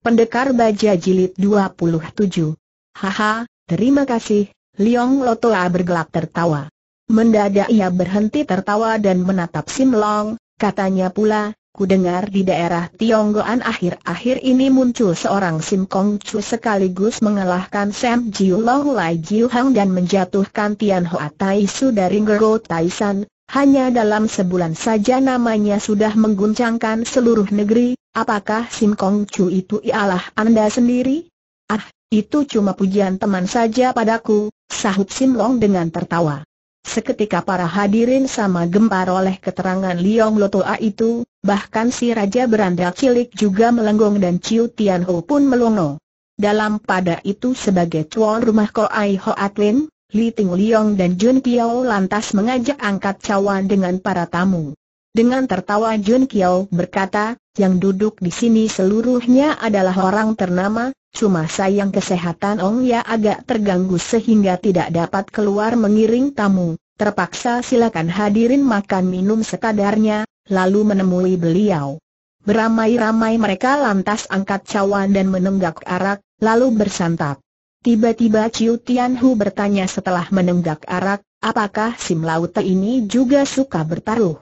Pendekar Baja Jilid 27. Haha, terima kasih, Liong Lotoa bergelak tertawa. Mendadak ia berhenti tertawa dan menatap Sim Long, katanya pula, ku dengar di daerah Tionggoan akhir-akhir ini muncul seorang Sim Kong Chu sekaligus mengalahkan Sam Jiu Long Lai Jiu Hang dan menjatuhkan Tian Hoa Tai Su dari Ngero Taisan, hanya dalam sebulan saja namanya sudah mengguncangkan seluruh negeri, apakah Sim Kong Chu itu ialah Anda sendiri? Ah, itu cuma pujian teman saja padaku, sahut Sim Long dengan tertawa. Seketika para hadirin sama gempar oleh keterangan Liong Lotoa itu, bahkan si Raja Beranda Cilik juga melenggong dan Ciu Tian Ho pun melongo. Dalam pada itu sebagai tuan rumah Ko Ai Ho Atlin? Li Ting dan Jun Piao lantas mengajak angkat cawan dengan para tamu. Dengan tertawa Jun Piao berkata, yang duduk di sini seluruhnya adalah orang ternama, cuma sayang kesehatan Ong Ya agak terganggu sehingga tidak dapat keluar mengiring tamu, terpaksa silakan hadirin makan minum sekadarnya, lalu menemui beliau. Beramai-ramai mereka lantas angkat cawan dan menenggak arak, lalu bersantap. Tiba-tiba Ciu Tianhu bertanya setelah menenggak arak, apakah Sim Laute ini juga suka bertaruh?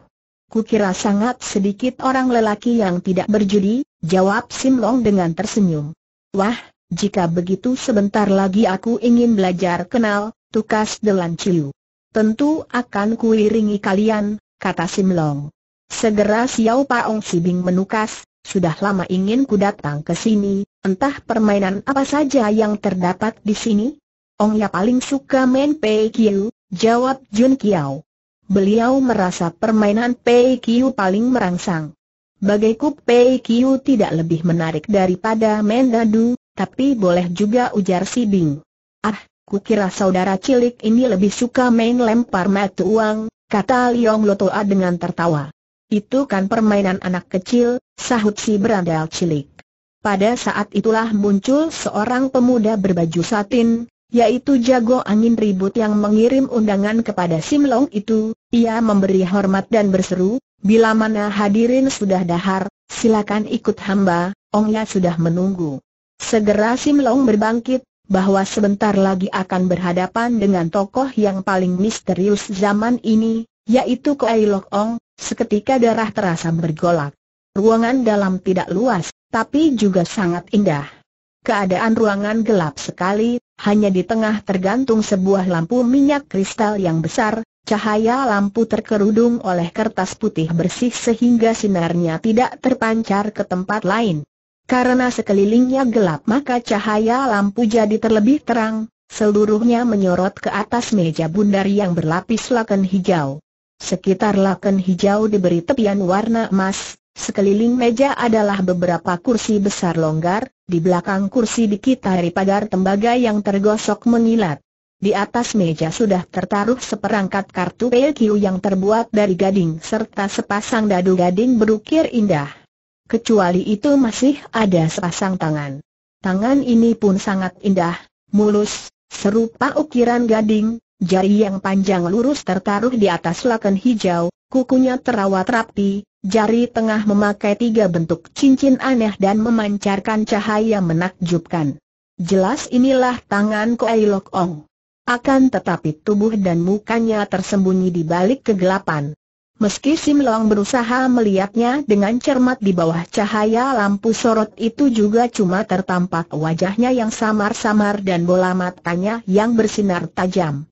Kukira sangat sedikit orang lelaki yang tidak berjudi, jawab Sim Long dengan tersenyum. Wah, jika begitu sebentar lagi aku ingin belajar kenal, tukas Delan Ciu. Tentu akan kuiringi kalian, kata Sim Long. Segera Xiao Paong Sibing menukas, sudah lama ingin ku datang ke sini, Entah permainan apa saja yang terdapat di sini? Ong Ya paling suka main PQ, jawab Jun Kiao. Beliau merasa permainan PQ paling merangsang. pei PQ tidak lebih menarik daripada main dadu, tapi boleh juga ujar si Bing. Ah, kukira saudara cilik ini lebih suka main lempar mata uang, kata Liong Lotoa dengan tertawa. Itu kan permainan anak kecil, sahut si berandal cilik. Pada saat itulah muncul seorang pemuda berbaju satin, yaitu jago angin ribut yang mengirim undangan kepada Simlong itu, ia memberi hormat dan berseru, bila mana hadirin sudah dahar, silakan ikut hamba, ya sudah menunggu. Segera Simlong berbangkit, bahwa sebentar lagi akan berhadapan dengan tokoh yang paling misterius zaman ini, yaitu Koei Lok Ong, seketika darah terasa bergolak. Ruangan dalam tidak luas, tapi juga sangat indah. Keadaan ruangan gelap sekali, hanya di tengah tergantung sebuah lampu minyak kristal yang besar, cahaya lampu terkerudung oleh kertas putih bersih sehingga sinarnya tidak terpancar ke tempat lain. Karena sekelilingnya gelap maka cahaya lampu jadi terlebih terang, seluruhnya menyorot ke atas meja bundar yang berlapis laken hijau. Sekitar laken hijau diberi tepian warna emas, Sekeliling meja adalah beberapa kursi besar longgar, di belakang kursi dikitari pagar tembaga yang tergosok mengilat. Di atas meja sudah tertaruh seperangkat kartu PLQ yang terbuat dari gading serta sepasang dadu gading berukir indah. Kecuali itu masih ada sepasang tangan. Tangan ini pun sangat indah, mulus, serupa ukiran gading, jari yang panjang lurus tertaruh di atas lakan hijau, kukunya terawat rapi, Jari tengah memakai tiga bentuk cincin aneh dan memancarkan cahaya menakjubkan. Jelas inilah tangan Kuei Lok Ong. Akan tetapi tubuh dan mukanya tersembunyi di balik kegelapan. Meski Sim Long berusaha melihatnya dengan cermat di bawah cahaya lampu sorot itu juga cuma tertampak wajahnya yang samar-samar dan bola matanya yang bersinar tajam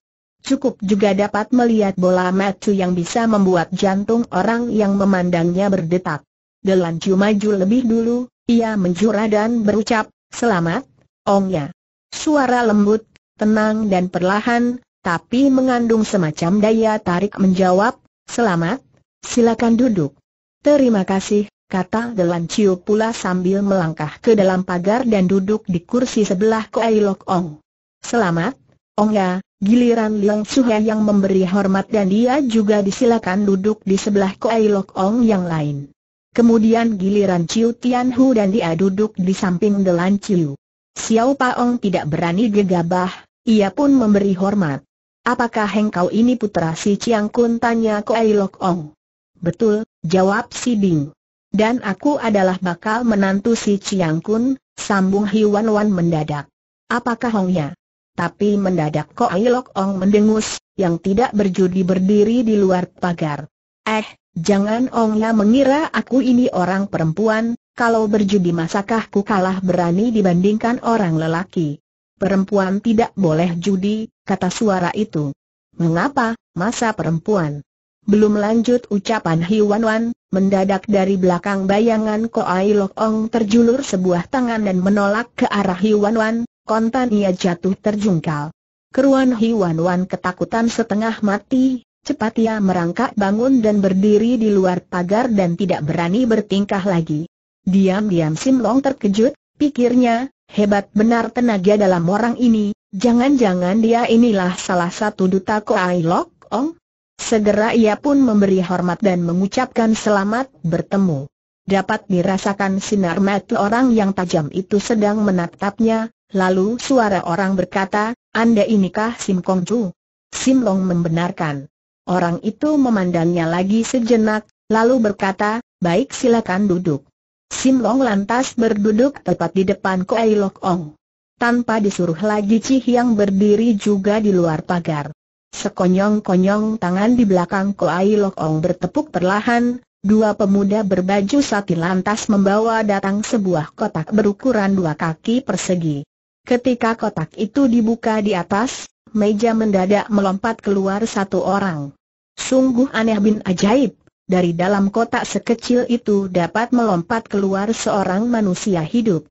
cukup juga dapat melihat bola mata yang bisa membuat jantung orang yang memandangnya berdetak. Delanju maju lebih dulu, ia menjura dan berucap, selamat, ongnya. Suara lembut, tenang dan perlahan, tapi mengandung semacam daya tarik menjawab, selamat, silakan duduk. Terima kasih, kata Delanju pula sambil melangkah ke dalam pagar dan duduk di kursi sebelah Koai Lok Ong. Selamat, Ong ya, giliran Liang Suhe yang memberi hormat dan dia juga disilakan duduk di sebelah Koai Lok Ong yang lain. Kemudian giliran Ciu Tian Hu dan dia duduk di samping Delan Ciu. Xiao Pa Ong tidak berani gegabah, ia pun memberi hormat. Apakah engkau ini putra si Chiang Kun tanya Koai Lok Ong? Betul, jawab si Bing. Dan aku adalah bakal menantu si Chiang Kun, sambung Hiwan Wan mendadak. Apakah Hongnya? Tapi mendadak Ko Lok Ong mendengus, yang tidak berjudi berdiri di luar pagar. Eh, jangan ong Ongnya mengira aku ini orang perempuan, kalau berjudi masakah ku kalah berani dibandingkan orang lelaki. Perempuan tidak boleh judi, kata suara itu. Mengapa, masa perempuan? Belum lanjut ucapan Hiwan Wan, mendadak dari belakang bayangan Koai Lok Ong terjulur sebuah tangan dan menolak ke arah Hiwan Wan, kontan ia jatuh terjungkal. Keruan Hiwan Wan ketakutan setengah mati, cepat ia merangkak bangun dan berdiri di luar pagar dan tidak berani bertingkah lagi. Diam-diam Sim Long terkejut, pikirnya, hebat benar tenaga dalam orang ini, jangan-jangan dia inilah salah satu duta Koai Lok Ong. Segera ia pun memberi hormat dan mengucapkan selamat bertemu. Dapat dirasakan sinar mata orang yang tajam itu sedang menatapnya, Lalu suara orang berkata, Anda inikah Sim Kong Chu? Sim Long membenarkan. Orang itu memandangnya lagi sejenak, lalu berkata, baik silakan duduk. Sim Long lantas berduduk tepat di depan Koai Lok Ong. Tanpa disuruh lagi Cih yang berdiri juga di luar pagar. Sekonyong-konyong tangan di belakang Koai Lok Ong bertepuk perlahan, dua pemuda berbaju satin lantas membawa datang sebuah kotak berukuran dua kaki persegi. Ketika kotak itu dibuka di atas, meja mendadak melompat keluar satu orang. Sungguh aneh bin ajaib, dari dalam kotak sekecil itu dapat melompat keluar seorang manusia hidup.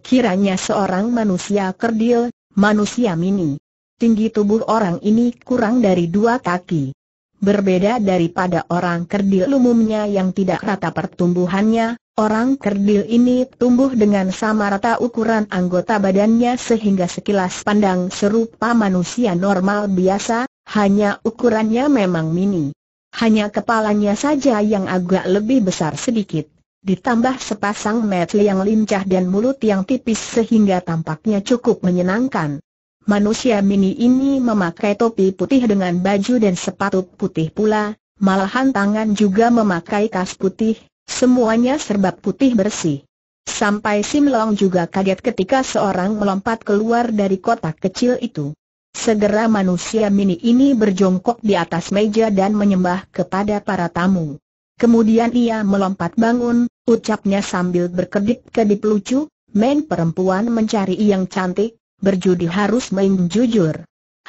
Kiranya seorang manusia kerdil, manusia mini. Tinggi tubuh orang ini kurang dari dua kaki. Berbeda daripada orang kerdil umumnya yang tidak rata pertumbuhannya, Orang kerdil ini tumbuh dengan sama rata ukuran anggota badannya sehingga sekilas pandang serupa manusia normal biasa, hanya ukurannya memang mini. Hanya kepalanya saja yang agak lebih besar sedikit, ditambah sepasang mata yang lincah dan mulut yang tipis sehingga tampaknya cukup menyenangkan. Manusia mini ini memakai topi putih dengan baju dan sepatu putih pula, malahan tangan juga memakai kas putih, Semuanya serba putih bersih. Sampai Sim Long juga kaget ketika seorang melompat keluar dari kotak kecil itu. Segera manusia mini ini berjongkok di atas meja dan menyembah kepada para tamu. Kemudian ia melompat bangun, ucapnya sambil berkedip-kedip lucu, men perempuan mencari yang cantik, berjudi harus main jujur.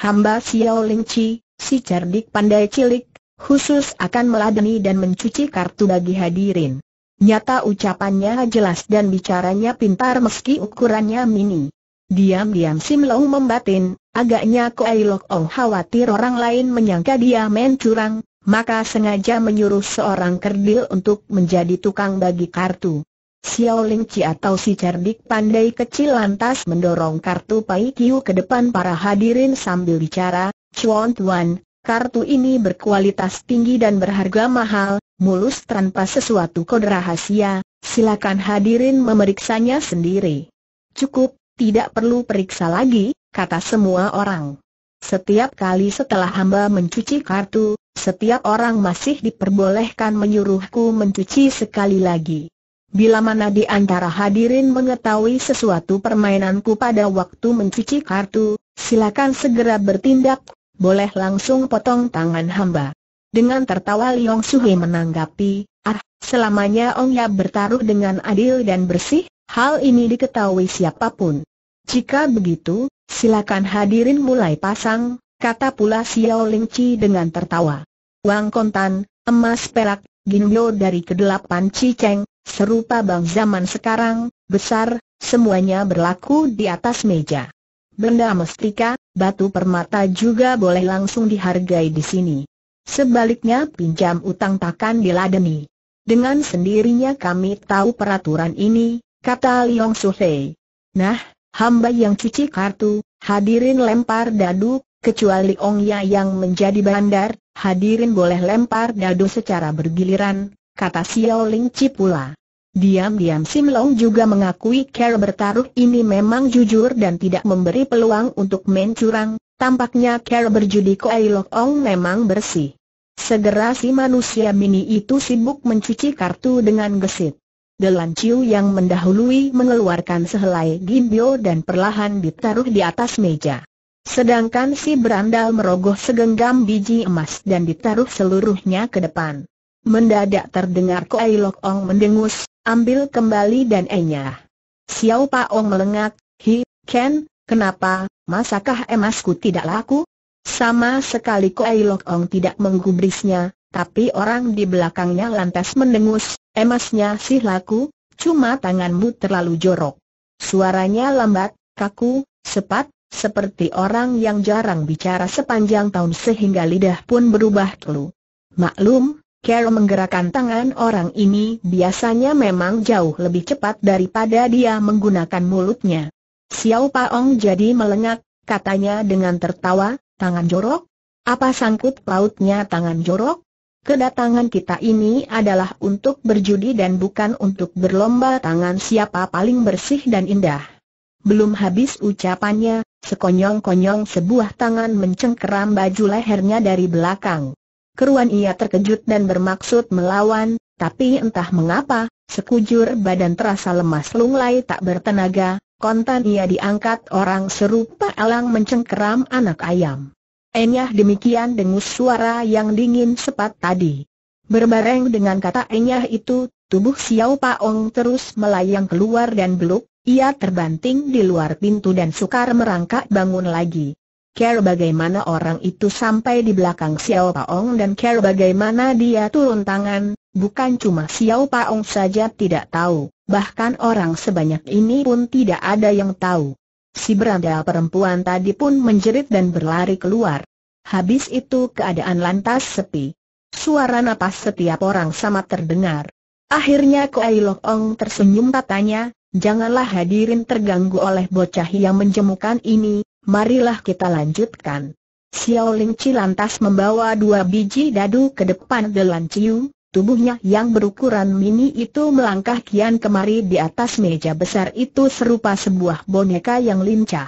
Hamba Xiao Ling si cerdik pandai cilik, khusus akan meladeni dan mencuci kartu bagi hadirin. Nyata ucapannya jelas dan bicaranya pintar meski ukurannya mini. Diam-diam Sim Lau membatin, agaknya Koai Lok Ong oh khawatir orang lain menyangka dia main curang, maka sengaja menyuruh seorang kerdil untuk menjadi tukang bagi kartu. Xiao Ling Chi atau si cerdik pandai kecil lantas mendorong kartu Pai Kiu ke depan para hadirin sambil bicara, Chuan Tuan, Kartu ini berkualitas tinggi dan berharga mahal, mulus tanpa sesuatu kode rahasia, silakan hadirin memeriksanya sendiri. Cukup, tidak perlu periksa lagi, kata semua orang. Setiap kali setelah hamba mencuci kartu, setiap orang masih diperbolehkan menyuruhku mencuci sekali lagi. Bila mana di antara hadirin mengetahui sesuatu permainanku pada waktu mencuci kartu, silakan segera bertindak boleh langsung potong tangan hamba. Dengan tertawa Liong Suhe menanggapi, ah, selamanya Ong Yap bertaruh dengan adil dan bersih, hal ini diketahui siapapun. Jika begitu, silakan hadirin mulai pasang, kata pula Xiao Ling dengan tertawa. Wang kontan, emas perak, ginyo dari kedelapan Ciceng, serupa bang zaman sekarang, besar, semuanya berlaku di atas meja. Benda mestika, batu permata juga boleh langsung dihargai di sini. Sebaliknya pinjam utang takkan diladeni. Dengan sendirinya kami tahu peraturan ini, kata Liong Suhei. Nah, hamba yang cuci kartu, hadirin lempar dadu, kecuali Ong Ya yang menjadi bandar, hadirin boleh lempar dadu secara bergiliran, kata Xiao Ling Cipula. pula. Diam-diam Sim Long juga mengakui cara bertaruh ini memang jujur dan tidak memberi peluang untuk main curang, tampaknya cara berjudi Kuai Lok Ong memang bersih. Segera si manusia mini itu sibuk mencuci kartu dengan gesit. Delan Chiu yang mendahului mengeluarkan sehelai gimbio dan perlahan ditaruh di atas meja. Sedangkan si berandal merogoh segenggam biji emas dan ditaruh seluruhnya ke depan. Mendadak terdengar Kuai Lok Ong mendengus, Ambil kembali dan enyah. Xiao Paong melengak, hi, Ken, kenapa, masakah emasku tidak laku? Sama sekali Ai Lok Ong tidak menggubrisnya, tapi orang di belakangnya lantas mendengus, emasnya sih laku, cuma tanganmu terlalu jorok. Suaranya lambat, kaku, sepat, seperti orang yang jarang bicara sepanjang tahun sehingga lidah pun berubah kelu. Maklum, Carol menggerakkan tangan orang ini biasanya memang jauh lebih cepat daripada dia menggunakan mulutnya. Xiao Paong jadi melengak, katanya dengan tertawa, tangan jorok? Apa sangkut pautnya tangan jorok? Kedatangan kita ini adalah untuk berjudi dan bukan untuk berlomba tangan siapa paling bersih dan indah. Belum habis ucapannya, sekonyong-konyong sebuah tangan mencengkeram baju lehernya dari belakang. Keruan ia terkejut dan bermaksud melawan, tapi entah mengapa, sekujur badan terasa lemas lunglai tak bertenaga, kontan ia diangkat orang serupa elang mencengkeram anak ayam. Enyah demikian dengus suara yang dingin sepat tadi. Berbareng dengan kata enyah itu, tubuh Xiao Paong terus melayang keluar dan beluk, ia terbanting di luar pintu dan sukar merangkak bangun lagi. Care bagaimana orang itu sampai di belakang Xiao Paong dan care bagaimana dia turun tangan, bukan cuma Xiao Paong saja tidak tahu, bahkan orang sebanyak ini pun tidak ada yang tahu. Si berandal perempuan tadi pun menjerit dan berlari keluar. Habis itu keadaan lantas sepi. Suara napas setiap orang sama terdengar. Akhirnya Kuai Lok Ong tersenyum katanya, janganlah hadirin terganggu oleh bocah yang menjemukan ini, marilah kita lanjutkan. Xiao Lingqi lantas membawa dua biji dadu ke depan Delan Ciu, tubuhnya yang berukuran mini itu melangkah kian kemari di atas meja besar itu serupa sebuah boneka yang lincah.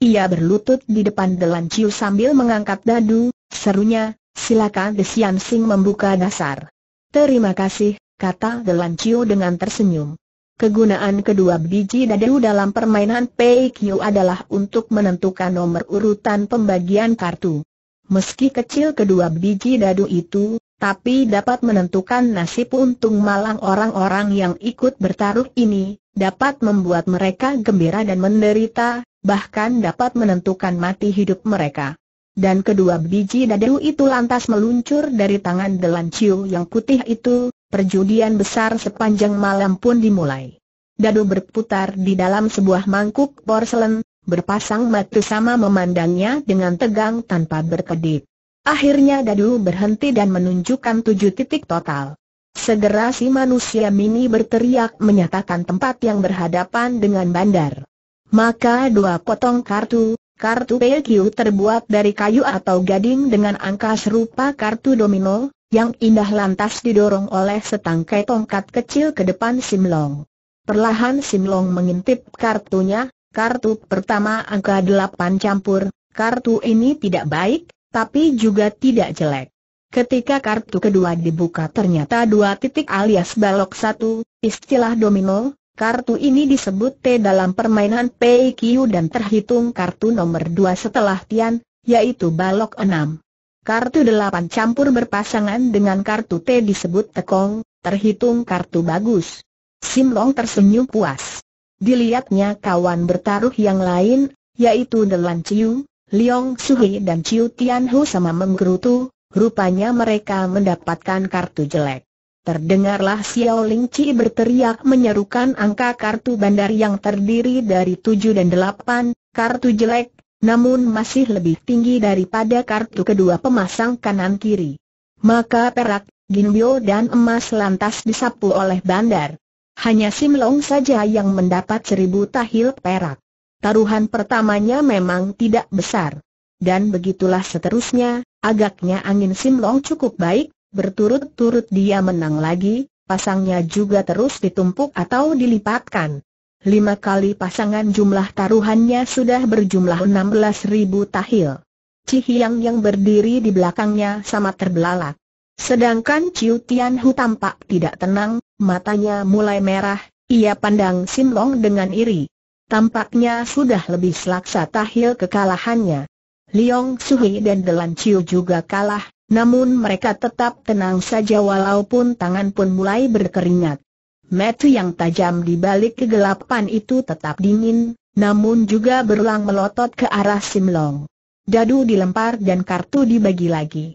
Ia berlutut di depan Delan Ciu sambil mengangkat dadu, serunya, silakan Desian Sing membuka dasar. Terima kasih, kata Delan Ciu dengan tersenyum. Kegunaan kedua biji dadu dalam permainan PQ adalah untuk menentukan nomor urutan pembagian kartu. Meski kecil kedua biji dadu itu, tapi dapat menentukan nasib untung malang orang-orang yang ikut bertaruh ini, dapat membuat mereka gembira dan menderita, bahkan dapat menentukan mati hidup mereka. Dan kedua biji dadu itu lantas meluncur dari tangan Delan Chiu yang putih itu, perjudian besar sepanjang malam pun dimulai. Dadu berputar di dalam sebuah mangkuk porselen, berpasang mata sama memandangnya dengan tegang tanpa berkedip. Akhirnya Dadu berhenti dan menunjukkan tujuh titik total. Segera si manusia mini berteriak menyatakan tempat yang berhadapan dengan bandar. Maka dua potong kartu, kartu PQ terbuat dari kayu atau gading dengan angka serupa kartu domino, yang indah lantas didorong oleh setangkai tongkat kecil ke depan Simlong. Perlahan Simlong mengintip kartunya, kartu pertama angka 8 campur, kartu ini tidak baik, tapi juga tidak jelek. Ketika kartu kedua dibuka ternyata dua titik alias balok satu, istilah domino, kartu ini disebut T dalam permainan PQ dan terhitung kartu nomor dua setelah Tian, yaitu balok enam. Kartu delapan campur berpasangan dengan kartu T disebut tekong, terhitung kartu bagus. Sim Long tersenyum puas. Dilihatnya kawan bertaruh yang lain, yaitu Delan Chiu, Liong Suhi dan Chiu Tian sama menggerutu, rupanya mereka mendapatkan kartu jelek. Terdengarlah Xiao Ling Chi berteriak menyerukan angka kartu bandar yang terdiri dari tujuh dan delapan, kartu jelek, namun masih lebih tinggi daripada kartu kedua pemasang kanan-kiri. Maka perak, ginbio dan emas lantas disapu oleh bandar. Hanya Simlong saja yang mendapat seribu tahil perak. Taruhan pertamanya memang tidak besar. Dan begitulah seterusnya, agaknya angin Simlong cukup baik, berturut-turut dia menang lagi, pasangnya juga terus ditumpuk atau dilipatkan lima kali pasangan jumlah taruhannya sudah berjumlah 16 ribu tahil. Cihiang yang berdiri di belakangnya sama terbelalak. Sedangkan Ciu Tian Hu tampak tidak tenang, matanya mulai merah, ia pandang Sim Long dengan iri. Tampaknya sudah lebih selaksa tahil kekalahannya. Liong Suhi dan Delan Ciu juga kalah, namun mereka tetap tenang saja walaupun tangan pun mulai berkeringat. Metu yang tajam di balik kegelapan itu tetap dingin, namun juga berulang melotot ke arah Simlong. Dadu dilempar dan kartu dibagi lagi.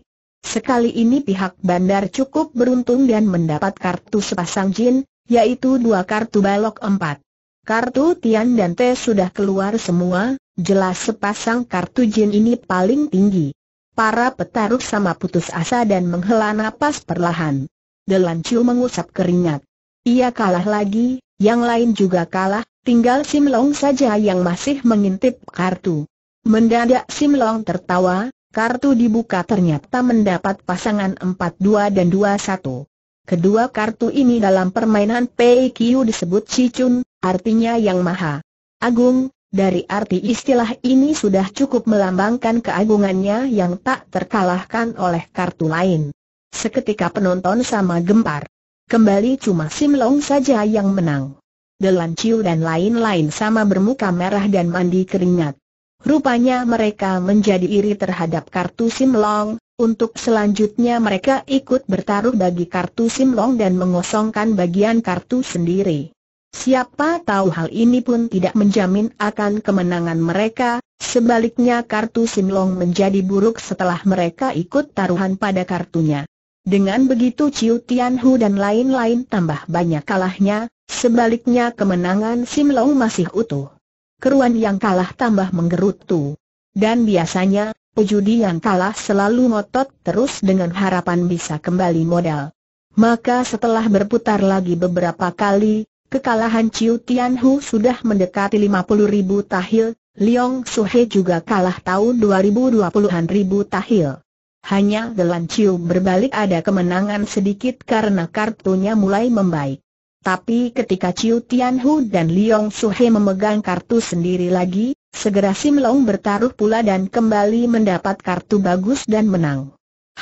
Sekali ini pihak bandar cukup beruntung dan mendapat kartu sepasang jin, yaitu dua kartu balok empat. Kartu Tian dan Te sudah keluar semua, jelas sepasang kartu jin ini paling tinggi. Para petarung sama putus asa dan menghela napas perlahan. Delan mengusap keringat. Ia kalah lagi, yang lain juga kalah, tinggal Sim Long saja yang masih mengintip kartu. Mendadak Sim Long tertawa, kartu dibuka ternyata mendapat pasangan 4-2 dan 2-1. Kedua kartu ini dalam permainan PQ disebut Cicun, artinya yang maha agung, dari arti istilah ini sudah cukup melambangkan keagungannya yang tak terkalahkan oleh kartu lain. Seketika penonton sama gempar. Kembali cuma Sim Long saja yang menang. Delan Chiu dan lain-lain sama bermuka merah dan mandi keringat. Rupanya mereka menjadi iri terhadap kartu Sim Long, untuk selanjutnya mereka ikut bertaruh bagi kartu Sim Long dan mengosongkan bagian kartu sendiri. Siapa tahu hal ini pun tidak menjamin akan kemenangan mereka, sebaliknya kartu Sim Long menjadi buruk setelah mereka ikut taruhan pada kartunya. Dengan begitu Ciu Tianhu dan lain-lain tambah banyak kalahnya, sebaliknya kemenangan Sim Long masih utuh. Keruan yang kalah tambah menggerutu. Dan biasanya, pejudi yang kalah selalu ngotot terus dengan harapan bisa kembali modal. Maka setelah berputar lagi beberapa kali, kekalahan Ciu Tianhu sudah mendekati 50 ribu tahil, Liong Suhe juga kalah tahun 2020-an ribu tahil. Hanya Delan Chiu berbalik ada kemenangan sedikit karena kartunya mulai membaik. Tapi ketika Ciu Tianhu dan Liong Suhe memegang kartu sendiri lagi, segera Sim Long bertaruh pula dan kembali mendapat kartu bagus dan menang.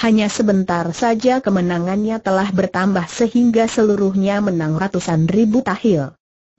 Hanya sebentar saja kemenangannya telah bertambah sehingga seluruhnya menang ratusan ribu tahil.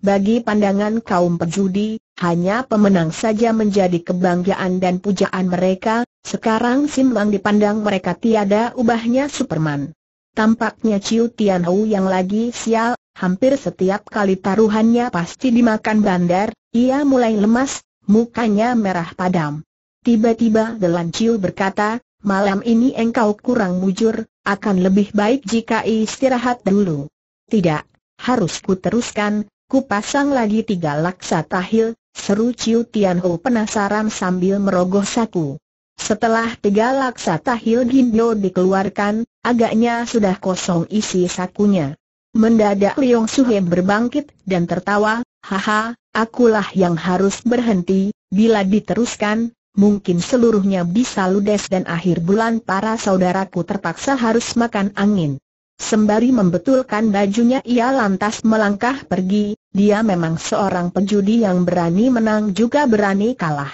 Bagi pandangan kaum pejudi, hanya pemenang saja menjadi kebanggaan dan pujaan mereka, sekarang Simbang dipandang mereka tiada ubahnya Superman. Tampaknya Ciu Tianhou yang lagi sial, hampir setiap kali taruhannya pasti dimakan bandar, ia mulai lemas, mukanya merah padam. Tiba-tiba Delan Ciu berkata, malam ini engkau kurang mujur, akan lebih baik jika istirahat dulu. Tidak, harus ku teruskan, Ku pasang lagi tiga laksa tahil, seru Ciu Tian penasaran sambil merogoh saku. Setelah tiga laksa tahil Ginyo dikeluarkan, agaknya sudah kosong isi sakunya. Mendadak Liong Suhe berbangkit dan tertawa, haha, akulah yang harus berhenti, bila diteruskan, mungkin seluruhnya bisa ludes dan akhir bulan para saudaraku terpaksa harus makan angin. Sembari membetulkan bajunya ia lantas melangkah pergi, dia memang seorang penjudi yang berani menang juga berani kalah.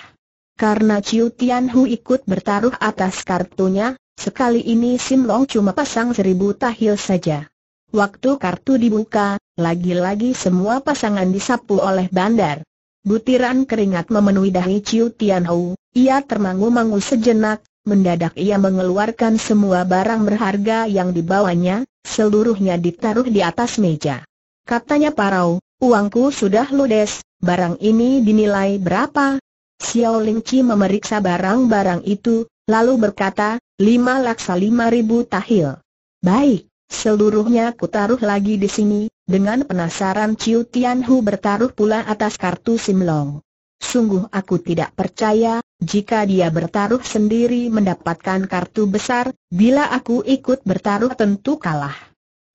Karena Chiu Tian Hu ikut bertaruh atas kartunya, sekali ini Sim Long cuma pasang seribu tahil saja. Waktu kartu dibuka, lagi-lagi semua pasangan disapu oleh bandar. Butiran keringat memenuhi dahi Chiu Tian Hu, ia termangu-mangu sejenak, mendadak ia mengeluarkan semua barang berharga yang dibawanya, seluruhnya ditaruh di atas meja. Katanya Parau, uangku sudah ludes, barang ini dinilai berapa? Xiao Lingci memeriksa barang-barang itu, lalu berkata, lima laksa lima ribu tahil. Baik, seluruhnya kutaruh lagi di sini, dengan penasaran Ciu Tianhu bertaruh pula atas kartu Simlong. Sungguh aku tidak percaya, jika dia bertaruh sendiri mendapatkan kartu besar, bila aku ikut bertaruh tentu kalah.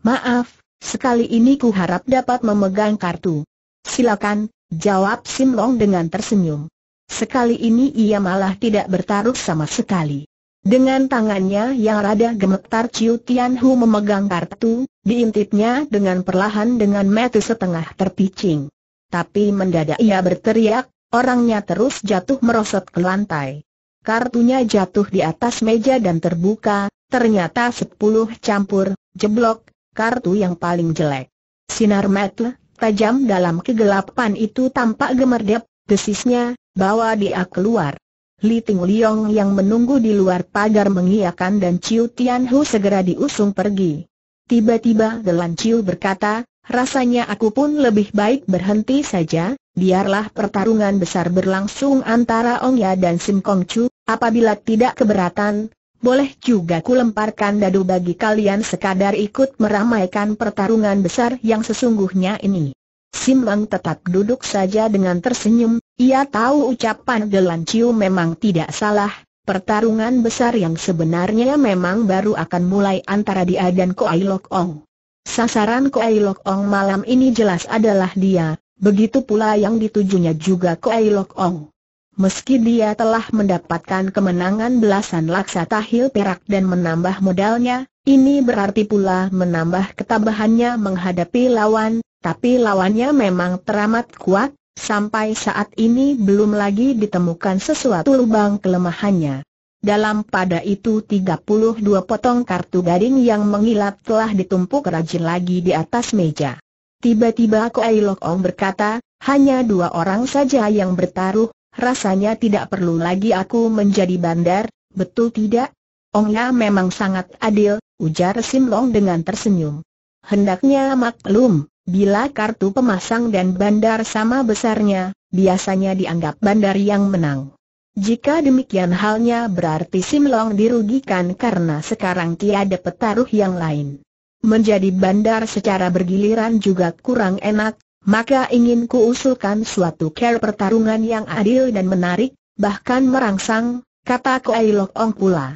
Maaf, sekali ini ku harap dapat memegang kartu. Silakan, jawab Sim Long dengan tersenyum. Sekali ini ia malah tidak bertaruh sama sekali. Dengan tangannya yang rada gemetar Ciu Tian Hu memegang kartu, diintipnya dengan perlahan dengan metu setengah terpicing. Tapi mendadak ia berteriak, Orangnya terus jatuh merosot ke lantai. Kartunya jatuh di atas meja dan terbuka, ternyata sepuluh campur, jeblok, kartu yang paling jelek. Sinar metle, tajam dalam kegelapan itu tampak gemerdep, desisnya, bawa dia keluar. Li Ting Liong yang menunggu di luar pagar mengiakan dan Ciu Tian Hu segera diusung pergi. Tiba-tiba Gelan Ciu berkata, rasanya aku pun lebih baik berhenti saja, biarlah pertarungan besar berlangsung antara Ong Ya dan Sim Kong Chu, apabila tidak keberatan, boleh juga ku lemparkan dadu bagi kalian sekadar ikut meramaikan pertarungan besar yang sesungguhnya ini. Sim Lang tetap duduk saja dengan tersenyum, ia tahu ucapan gelan Chiu memang tidak salah, pertarungan besar yang sebenarnya memang baru akan mulai antara dia dan Koai Lok Ong. Sasaran Koai Lok Ong malam ini jelas adalah dia, Begitu pula yang ditujunya juga Koei Lok Ong. Meski dia telah mendapatkan kemenangan belasan laksa tahil perak dan menambah modalnya, ini berarti pula menambah ketabahannya menghadapi lawan, tapi lawannya memang teramat kuat, sampai saat ini belum lagi ditemukan sesuatu lubang kelemahannya. Dalam pada itu 32 potong kartu gading yang mengilat telah ditumpuk rajin lagi di atas meja. Tiba-tiba Koai ong berkata, hanya dua orang saja yang bertaruh, rasanya tidak perlu lagi aku menjadi bandar, betul tidak? Ongnya memang sangat adil, ujar Sim Long dengan tersenyum. Hendaknya maklum, bila kartu pemasang dan bandar sama besarnya, biasanya dianggap bandar yang menang. Jika demikian halnya berarti Sim Long dirugikan karena sekarang tiada petaruh yang lain menjadi bandar secara bergiliran juga kurang enak, maka ingin kuusulkan suatu care pertarungan yang adil dan menarik, bahkan merangsang, kata Koai Lok Ong pula.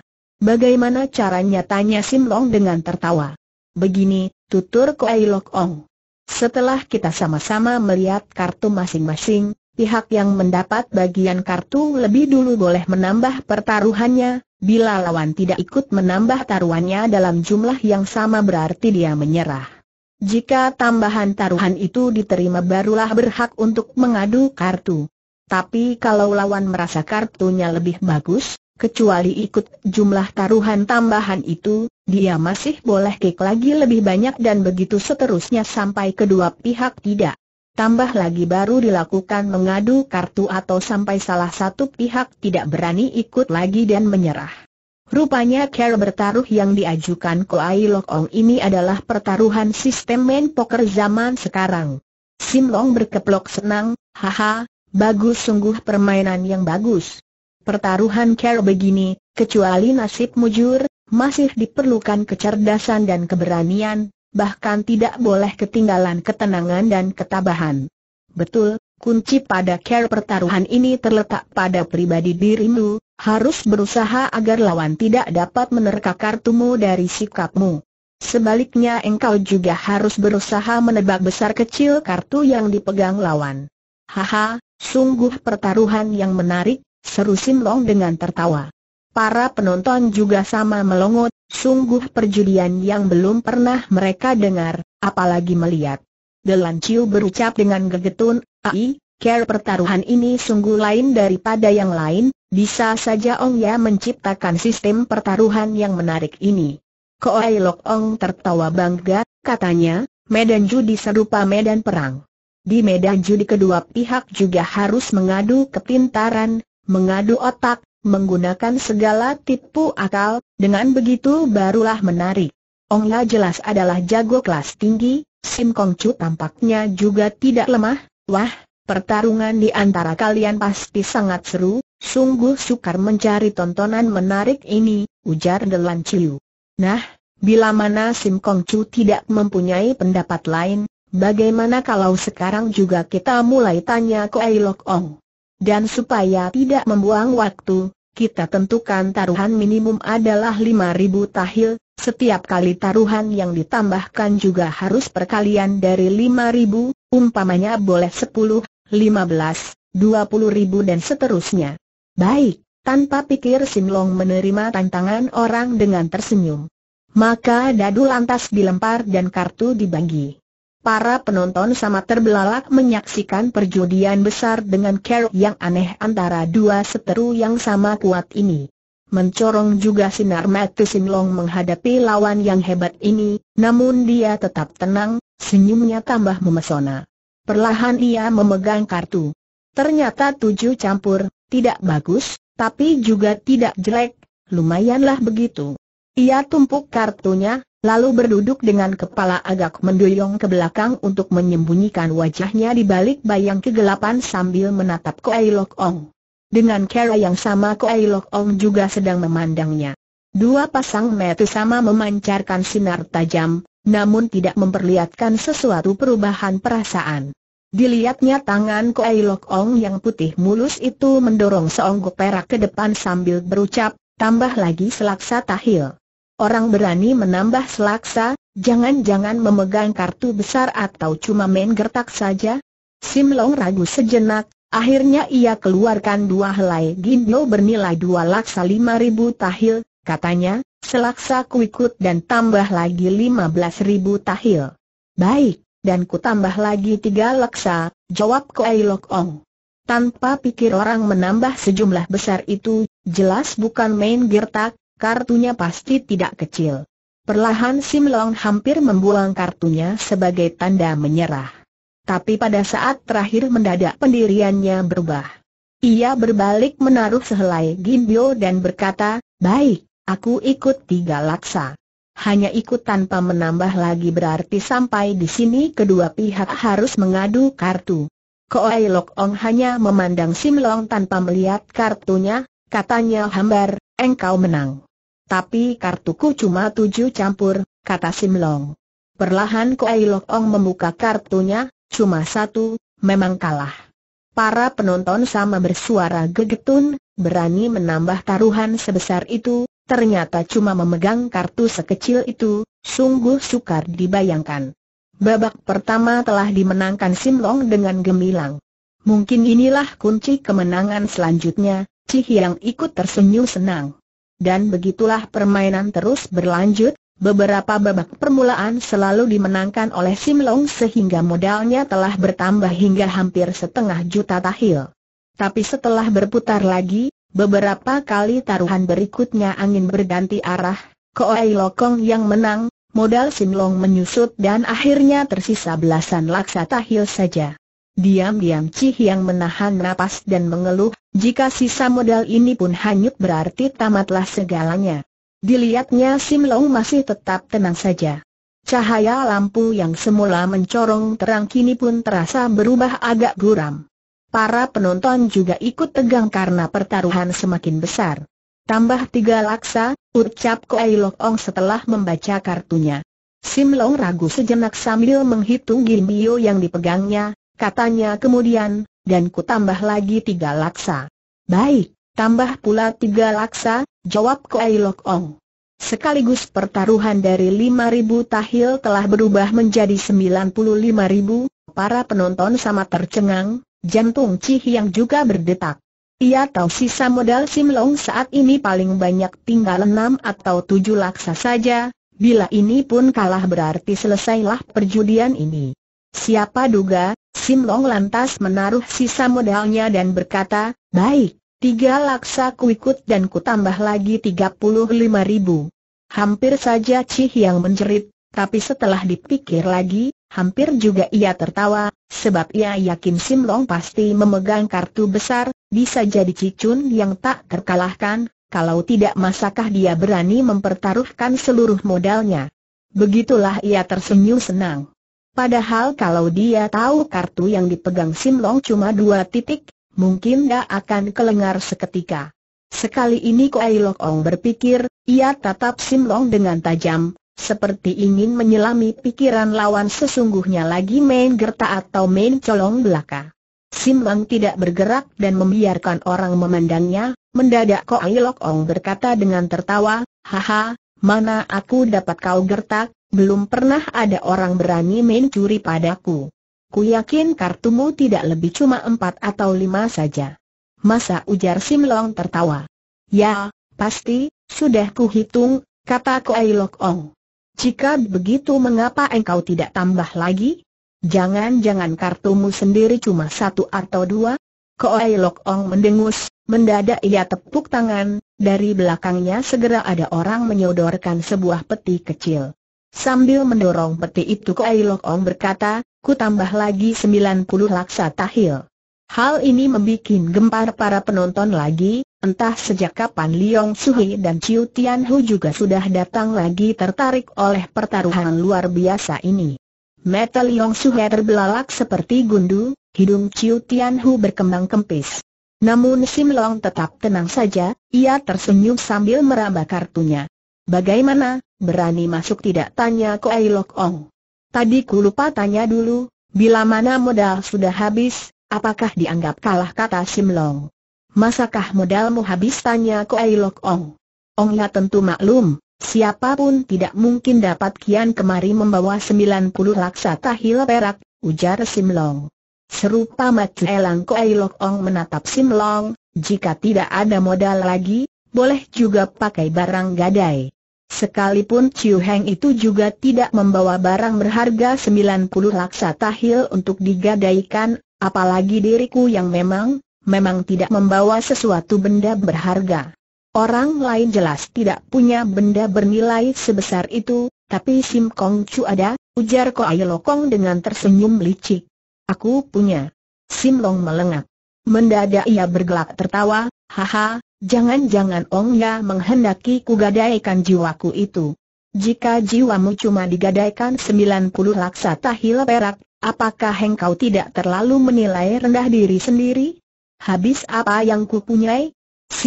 Bagaimana caranya tanya Sim Long dengan tertawa. Begini, tutur Koai Lok Ong. Setelah kita sama-sama melihat kartu masing-masing, pihak yang mendapat bagian kartu lebih dulu boleh menambah pertaruhannya, Bila lawan tidak ikut menambah taruhannya dalam jumlah yang sama berarti dia menyerah. Jika tambahan taruhan itu diterima barulah berhak untuk mengadu kartu. Tapi kalau lawan merasa kartunya lebih bagus, kecuali ikut jumlah taruhan tambahan itu, dia masih boleh kick lagi lebih banyak dan begitu seterusnya sampai kedua pihak tidak tambah lagi baru dilakukan mengadu kartu atau sampai salah satu pihak tidak berani ikut lagi dan menyerah. Rupanya cara bertaruh yang diajukan Koai Lok Ong ini adalah pertaruhan sistem main poker zaman sekarang. Sim Long berkeplok senang, haha, bagus sungguh permainan yang bagus. Pertaruhan cara begini, kecuali nasib mujur, masih diperlukan kecerdasan dan keberanian, bahkan tidak boleh ketinggalan ketenangan dan ketabahan. Betul, kunci pada care pertaruhan ini terletak pada pribadi dirimu, harus berusaha agar lawan tidak dapat menerka kartumu dari sikapmu. Sebaliknya engkau juga harus berusaha menebak besar kecil kartu yang dipegang lawan. Haha, sungguh pertaruhan yang menarik, seru Simlong dengan tertawa. Para penonton juga sama melongot, Sungguh perjudian yang belum pernah mereka dengar, apalagi melihat. Delan Chiu berucap dengan gegetun, Ai, care pertaruhan ini sungguh lain daripada yang lain, bisa saja Ong Ya menciptakan sistem pertaruhan yang menarik ini. Koai Lok Ong tertawa bangga, katanya, medan judi serupa medan perang. Di medan judi kedua pihak juga harus mengadu kepintaran, mengadu otak, menggunakan segala tipu akal, dengan begitu barulah menarik. Ong La jelas adalah jago kelas tinggi, Sim Kong Chu tampaknya juga tidak lemah, wah, pertarungan di antara kalian pasti sangat seru, sungguh sukar mencari tontonan menarik ini, ujar Delan Chiu. Nah, bila mana Sim Kong Chu tidak mempunyai pendapat lain, bagaimana kalau sekarang juga kita mulai tanya ke Ailok Ong? Dan supaya tidak membuang waktu, kita tentukan taruhan minimum adalah 5.000 tahil, setiap kali taruhan yang ditambahkan juga harus perkalian dari 5.000, umpamanya boleh 10, 15, puluh ribu dan seterusnya. Baik, tanpa pikir Simlong menerima tantangan orang dengan tersenyum. Maka dadu lantas dilempar dan kartu dibagi. Para penonton sama terbelalak menyaksikan perjudian besar dengan kerok yang aneh antara dua seteru yang sama kuat ini. Mencorong juga sinar mata Sinlong menghadapi lawan yang hebat ini, namun dia tetap tenang, senyumnya tambah memesona. Perlahan ia memegang kartu. Ternyata tujuh campur, tidak bagus, tapi juga tidak jelek, lumayanlah begitu. Ia tumpuk kartunya, lalu berduduk dengan kepala agak mendoyong ke belakang untuk menyembunyikan wajahnya di balik bayang kegelapan sambil menatap Koei Lok Ong. Dengan cara yang sama Koei Lok Ong juga sedang memandangnya. Dua pasang mata sama memancarkan sinar tajam, namun tidak memperlihatkan sesuatu perubahan perasaan. Dilihatnya tangan Koei Lok Ong yang putih mulus itu mendorong seonggok perak ke depan sambil berucap, tambah lagi selaksa tahil. Orang berani menambah selaksa, jangan-jangan memegang kartu besar atau cuma main gertak saja? Sim Long ragu sejenak, akhirnya ia keluarkan dua helai gindo bernilai dua laksa lima ribu tahil, katanya, selaksa kuikut dan tambah lagi lima belas ribu tahil. Baik, dan ku tambah lagi tiga laksa, jawab Kuei Lok Ong. Tanpa pikir orang menambah sejumlah besar itu, jelas bukan main gertak, kartunya pasti tidak kecil. Perlahan Sim Long hampir membuang kartunya sebagai tanda menyerah. Tapi pada saat terakhir mendadak pendiriannya berubah. Ia berbalik menaruh sehelai gimbio dan berkata, Baik, aku ikut tiga laksa. Hanya ikut tanpa menambah lagi berarti sampai di sini kedua pihak harus mengadu kartu. Koai Lok Ong hanya memandang Sim Long tanpa melihat kartunya, katanya hambar, engkau menang. Tapi kartuku cuma tujuh campur, kata Simlong. Perlahan Kuai Lok Ong membuka kartunya, cuma satu, memang kalah. Para penonton sama bersuara gegetun, berani menambah taruhan sebesar itu, ternyata cuma memegang kartu sekecil itu, sungguh sukar dibayangkan. Babak pertama telah dimenangkan Simlong dengan gemilang. Mungkin inilah kunci kemenangan selanjutnya, Cih yang ikut tersenyum senang dan begitulah permainan terus berlanjut, beberapa babak permulaan selalu dimenangkan oleh Sim Long sehingga modalnya telah bertambah hingga hampir setengah juta tahil. Tapi setelah berputar lagi, beberapa kali taruhan berikutnya angin berganti arah, Koei Lokong yang menang, modal Sim Long menyusut dan akhirnya tersisa belasan laksa tahil saja. Diam-diam Cih yang menahan napas dan mengeluh, jika sisa modal ini pun hanyut berarti tamatlah segalanya. Dilihatnya Sim Long masih tetap tenang saja. Cahaya lampu yang semula mencorong terang kini pun terasa berubah agak guram. Para penonton juga ikut tegang karena pertaruhan semakin besar. Tambah tiga laksa, ucap Koai Lok Ong setelah membaca kartunya. Sim Long ragu sejenak sambil menghitung gilmio yang dipegangnya, katanya kemudian, dan ku tambah lagi tiga laksa. Baik, tambah pula tiga laksa, jawab Kuai Lok Ong. Sekaligus pertaruhan dari lima ribu tahil telah berubah menjadi sembilan puluh lima ribu. para penonton sama tercengang, jantung Cih yang juga berdetak. Ia tahu sisa modal Simlong saat ini paling banyak tinggal enam atau tujuh laksa saja, bila ini pun kalah berarti selesailah perjudian ini. Siapa duga, Sim Long lantas menaruh sisa modalnya dan berkata, baik, tiga laksa kuikut ikut dan ku tambah lagi lima ribu. Hampir saja Cih yang menjerit, tapi setelah dipikir lagi, hampir juga ia tertawa, sebab ia yakin Sim Long pasti memegang kartu besar, bisa jadi cicun yang tak terkalahkan, kalau tidak masakah dia berani mempertaruhkan seluruh modalnya. Begitulah ia tersenyum senang. Padahal kalau dia tahu kartu yang dipegang Sim Long cuma dua titik, mungkin dia akan kelengar seketika. Sekali ini Kuai Lok Ong berpikir, ia tatap Sim Long dengan tajam, seperti ingin menyelami pikiran lawan sesungguhnya lagi main gerta atau main colong belaka. Sim Long tidak bergerak dan membiarkan orang memandangnya, mendadak Kuai Lok Ong berkata dengan tertawa, Haha, mana aku dapat kau gertak, belum pernah ada orang berani main curi padaku. Ku yakin kartumu tidak lebih cuma empat atau lima saja. Masa ujar Simlong tertawa. Ya, pasti, sudah kuhitung, kata Kuai Lok Ong. Jika begitu mengapa engkau tidak tambah lagi? Jangan-jangan kartumu sendiri cuma satu atau dua? Koai Lok Ong mendengus, mendadak ia tepuk tangan, dari belakangnya segera ada orang menyodorkan sebuah peti kecil. Sambil mendorong peti itu ke Ailok Ong berkata, ku tambah lagi 90 laksa tahil. Hal ini membuat gempar para penonton lagi, entah sejak kapan Liong Suhi dan Chiu Tian Hu juga sudah datang lagi tertarik oleh pertaruhan luar biasa ini. Mata Liong Suhe terbelalak seperti gundu, hidung Chiu Tian Hu berkembang kempis. Namun Sim Long tetap tenang saja, ia tersenyum sambil meraba kartunya. Bagaimana, berani masuk tidak tanya ke Lok Ong. Tadi ku lupa tanya dulu, bila mana modal sudah habis, apakah dianggap kalah kata Sim Long. Masakah modalmu habis tanya ke Lok Ong? Ong ya tentu maklum, Siapapun tidak mungkin dapat kian kemari membawa 90 laksa tahil perak, ujar Sim Long. Serupa Macu Elang ke Lok Ong menatap Sim Long. jika tidak ada modal lagi, boleh juga pakai barang gadai. Sekalipun Chiu Heng itu juga tidak membawa barang berharga 90 laksa tahil untuk digadaikan, apalagi diriku yang memang, memang tidak membawa sesuatu benda berharga. Orang lain jelas tidak punya benda bernilai sebesar itu, tapi Sim Kong Chu ada, ujar Ko Ai Lokong dengan tersenyum licik. Aku punya. Sim Long melengak. Mendadak ia bergelak tertawa, haha, Jangan-jangan Ong Ya menghendaki kugadaikan jiwaku itu. Jika jiwamu cuma digadaikan 90 laksa tahil perak, apakah engkau tidak terlalu menilai rendah diri sendiri? Habis apa yang kupunyai?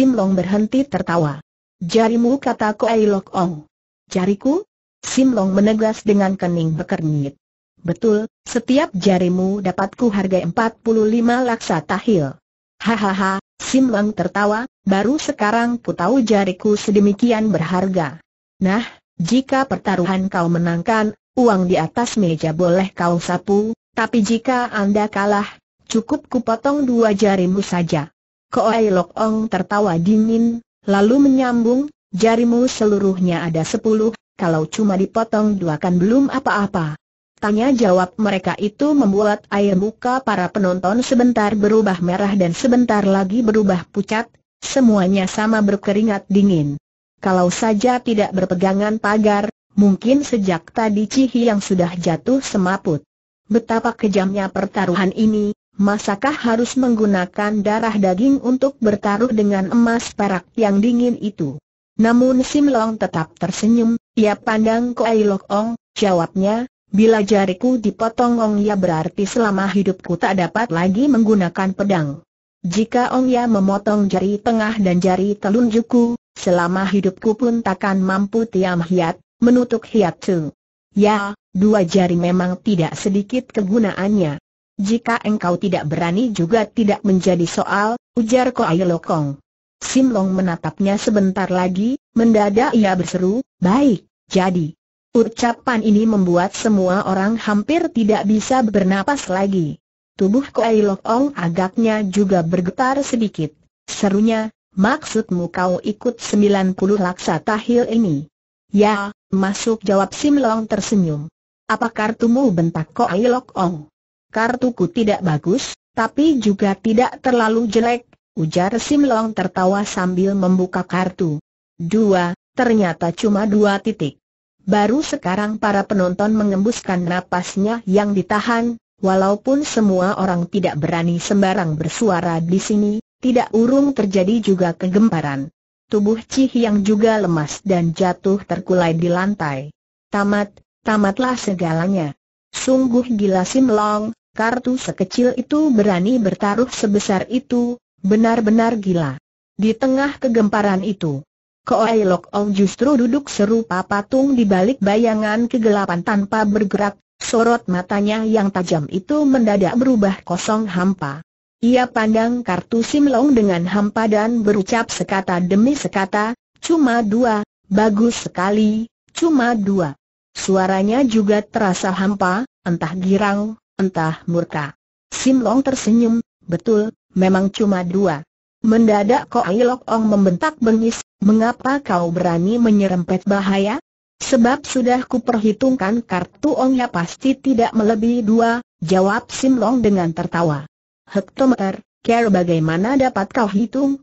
Long berhenti tertawa. Jarimu kata Koei Lok Ong. Jariku? Sim Long menegas dengan kening berkernyit. Betul, setiap jarimu dapat kuhargai 45 laksa tahil. Hahaha, Sim Lang tertawa, baru sekarang ku tahu jariku sedemikian berharga. Nah, jika pertaruhan kau menangkan, uang di atas meja boleh kau sapu, tapi jika anda kalah, cukup ku potong dua jarimu saja. Koai Lok Ong tertawa dingin, lalu menyambung, jarimu seluruhnya ada sepuluh, kalau cuma dipotong dua kan belum apa-apa. Tanya jawab mereka itu membuat air muka para penonton sebentar berubah merah dan sebentar lagi berubah pucat, semuanya sama berkeringat dingin. Kalau saja tidak berpegangan pagar, mungkin sejak tadi Cihi yang sudah jatuh semaput. Betapa kejamnya pertaruhan ini, masakah harus menggunakan darah daging untuk bertaruh dengan emas perak yang dingin itu? Namun Sim Long tetap tersenyum, ia pandang ke Ai Lok Ong, jawabnya, Bila jariku dipotong Ong Ya berarti selama hidupku tak dapat lagi menggunakan pedang. Jika Ong Ya memotong jari tengah dan jari telunjukku, selama hidupku pun takkan mampu tiam hiat, menutup hiat tu. Ya, dua jari memang tidak sedikit kegunaannya. Jika engkau tidak berani juga tidak menjadi soal, ujar Ko Koai Lokong. Sim Long menatapnya sebentar lagi, mendadak ia berseru, baik, jadi. Ucapan ini membuat semua orang hampir tidak bisa bernapas lagi. Tubuh Kuai Lok Ong agaknya juga bergetar sedikit. Serunya, maksudmu kau ikut 90 laksa tahil ini? Ya, masuk jawab Sim Long tersenyum. Apa kartumu bentak Kuai Lok Ong? Kartuku tidak bagus, tapi juga tidak terlalu jelek, ujar Sim Long tertawa sambil membuka kartu. Dua, ternyata cuma dua titik. Baru sekarang para penonton mengembuskan napasnya yang ditahan, walaupun semua orang tidak berani sembarang bersuara di sini, tidak urung terjadi juga kegemparan. Tubuh Cih yang juga lemas dan jatuh terkulai di lantai. Tamat, tamatlah segalanya. Sungguh gila Sim Long, kartu sekecil itu berani bertaruh sebesar itu, benar-benar gila. Di tengah kegemparan itu, Koei Lok Ong justru duduk serupa patung di balik bayangan kegelapan tanpa bergerak, sorot matanya yang tajam itu mendadak berubah kosong hampa. Ia pandang kartu Sim Long dengan hampa dan berucap sekata demi sekata, cuma dua, bagus sekali, cuma dua. Suaranya juga terasa hampa, entah girang, entah murka. Sim Long tersenyum, betul, memang cuma dua. Mendadak kok Lok Ong membentak bengis, mengapa kau berani menyerempet bahaya? Sebab sudah perhitungkan kartu ongnya pasti tidak melebihi dua, jawab Sim Long dengan tertawa. Hektometer, care bagaimana dapat kau hitung?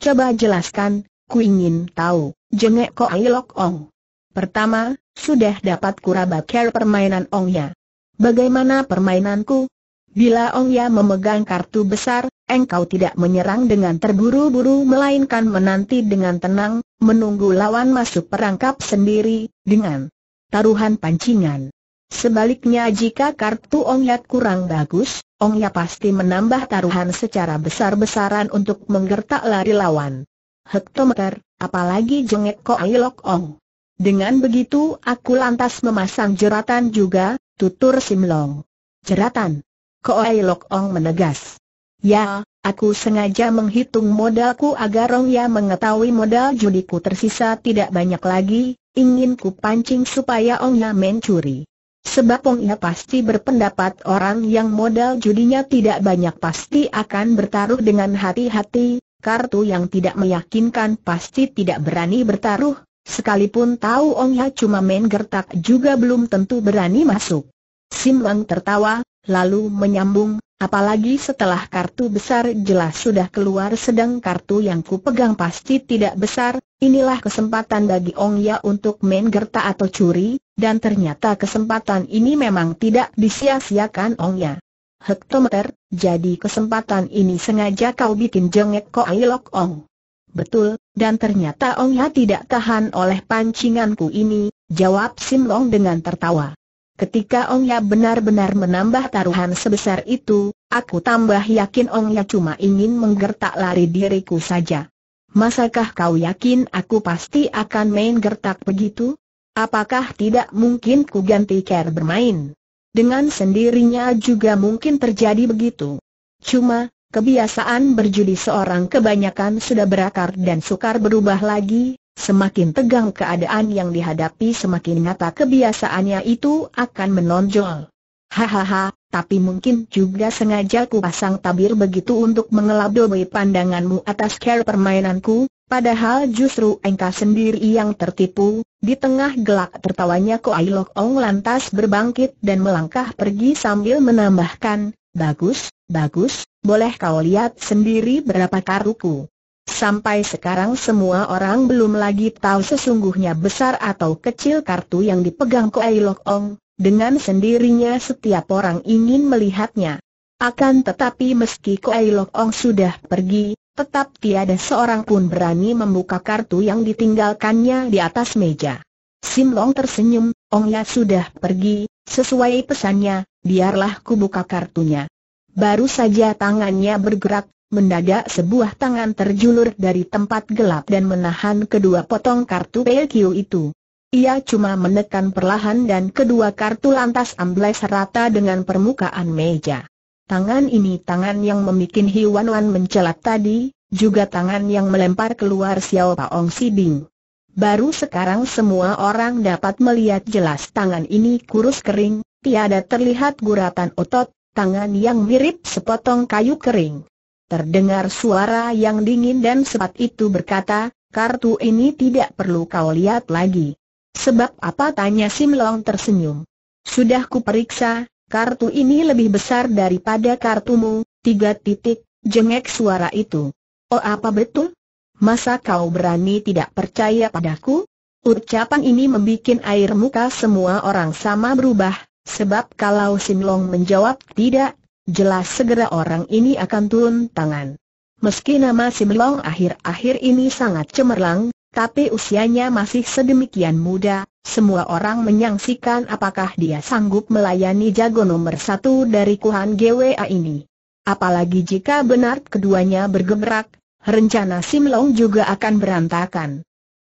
Coba jelaskan, ku ingin tahu, jengek kok Lok Ong. Pertama, sudah dapat kuraba care permainan ongnya. Bagaimana permainanku? Bila Ong Ya memegang kartu besar, engkau tidak menyerang dengan terburu-buru melainkan menanti dengan tenang, menunggu lawan masuk perangkap sendiri, dengan taruhan pancingan. Sebaliknya jika kartu Ongya kurang bagus, Ongya pasti menambah taruhan secara besar-besaran untuk menggertak lari lawan. Hektometer, apalagi jengek kok Lok Ong. Dengan begitu aku lantas memasang jeratan juga, tutur Simlong. Jeratan. Koai Lok Ong menegas. Ya, aku sengaja menghitung modalku agar Ya mengetahui modal judiku tersisa tidak banyak lagi, ingin ku pancing supaya Ya mencuri. Sebab Ya pasti berpendapat orang yang modal judinya tidak banyak pasti akan bertaruh dengan hati-hati, kartu yang tidak meyakinkan pasti tidak berani bertaruh, sekalipun tahu Ong Ya cuma main gertak juga belum tentu berani masuk. Sim Lang tertawa, lalu menyambung, Apalagi setelah kartu besar jelas sudah keluar sedang kartu yang kupegang pasti tidak besar, inilah kesempatan bagi Ong Ya untuk main gerta atau curi, dan ternyata kesempatan ini memang tidak disia-siakan Ong Ya. Hektometer, jadi kesempatan ini sengaja kau bikin jengek kok Ailok Ong. Betul, dan ternyata Ong Ya tidak tahan oleh pancinganku ini, jawab Sim Long dengan tertawa. Ketika Ong Ya benar-benar menambah taruhan sebesar itu, aku tambah yakin Ong Ya cuma ingin menggertak lari diriku saja. Masakah kau yakin aku pasti akan main gertak begitu? Apakah tidak mungkin ku ganti care bermain? Dengan sendirinya juga mungkin terjadi begitu. Cuma, kebiasaan berjudi seorang kebanyakan sudah berakar dan sukar berubah lagi, Semakin tegang keadaan yang dihadapi semakin nyata kebiasaannya itu akan menonjol. Hahaha, tapi mungkin juga sengaja ku pasang tabir begitu untuk mengelabui pandanganmu atas care permainanku, padahal justru engkau sendiri yang tertipu, di tengah gelak tertawanya Ko Ailok Ong lantas berbangkit dan melangkah pergi sambil menambahkan, bagus, bagus, boleh kau lihat sendiri berapa karuku. Sampai sekarang semua orang belum lagi tahu sesungguhnya besar atau kecil kartu yang dipegang Koei Lok Ong, dengan sendirinya setiap orang ingin melihatnya. Akan tetapi meski Koei Lok Ong sudah pergi, tetap tiada seorang pun berani membuka kartu yang ditinggalkannya di atas meja. Sim Long tersenyum, Ong Ya sudah pergi, sesuai pesannya, biarlah ku buka kartunya. Baru saja tangannya bergerak, mendadak sebuah tangan terjulur dari tempat gelap dan menahan kedua potong kartu PQ itu. Ia cuma menekan perlahan dan kedua kartu lantas ambles rata dengan permukaan meja. Tangan ini tangan yang memikin Hiwan Wan mencelat tadi, juga tangan yang melempar keluar Xiao Paong Si Bing. Baru sekarang semua orang dapat melihat jelas tangan ini kurus kering, tiada terlihat guratan otot, tangan yang mirip sepotong kayu kering. Terdengar suara yang dingin dan sepat itu berkata, kartu ini tidak perlu kau lihat lagi. Sebab apa tanya Sim Long tersenyum. Sudah kuperiksa, kartu ini lebih besar daripada kartumu, tiga titik, jengek suara itu. Oh apa betul? Masa kau berani tidak percaya padaku? Ucapan ini membuat air muka semua orang sama berubah, sebab kalau Simlong menjawab tidak, jelas segera orang ini akan turun tangan. Meski nama Simlong akhir-akhir ini sangat cemerlang, tapi usianya masih sedemikian muda, semua orang menyaksikan apakah dia sanggup melayani jago nomor satu dari Kuhan GWA ini. Apalagi jika benar keduanya bergerak, rencana Simlong juga akan berantakan.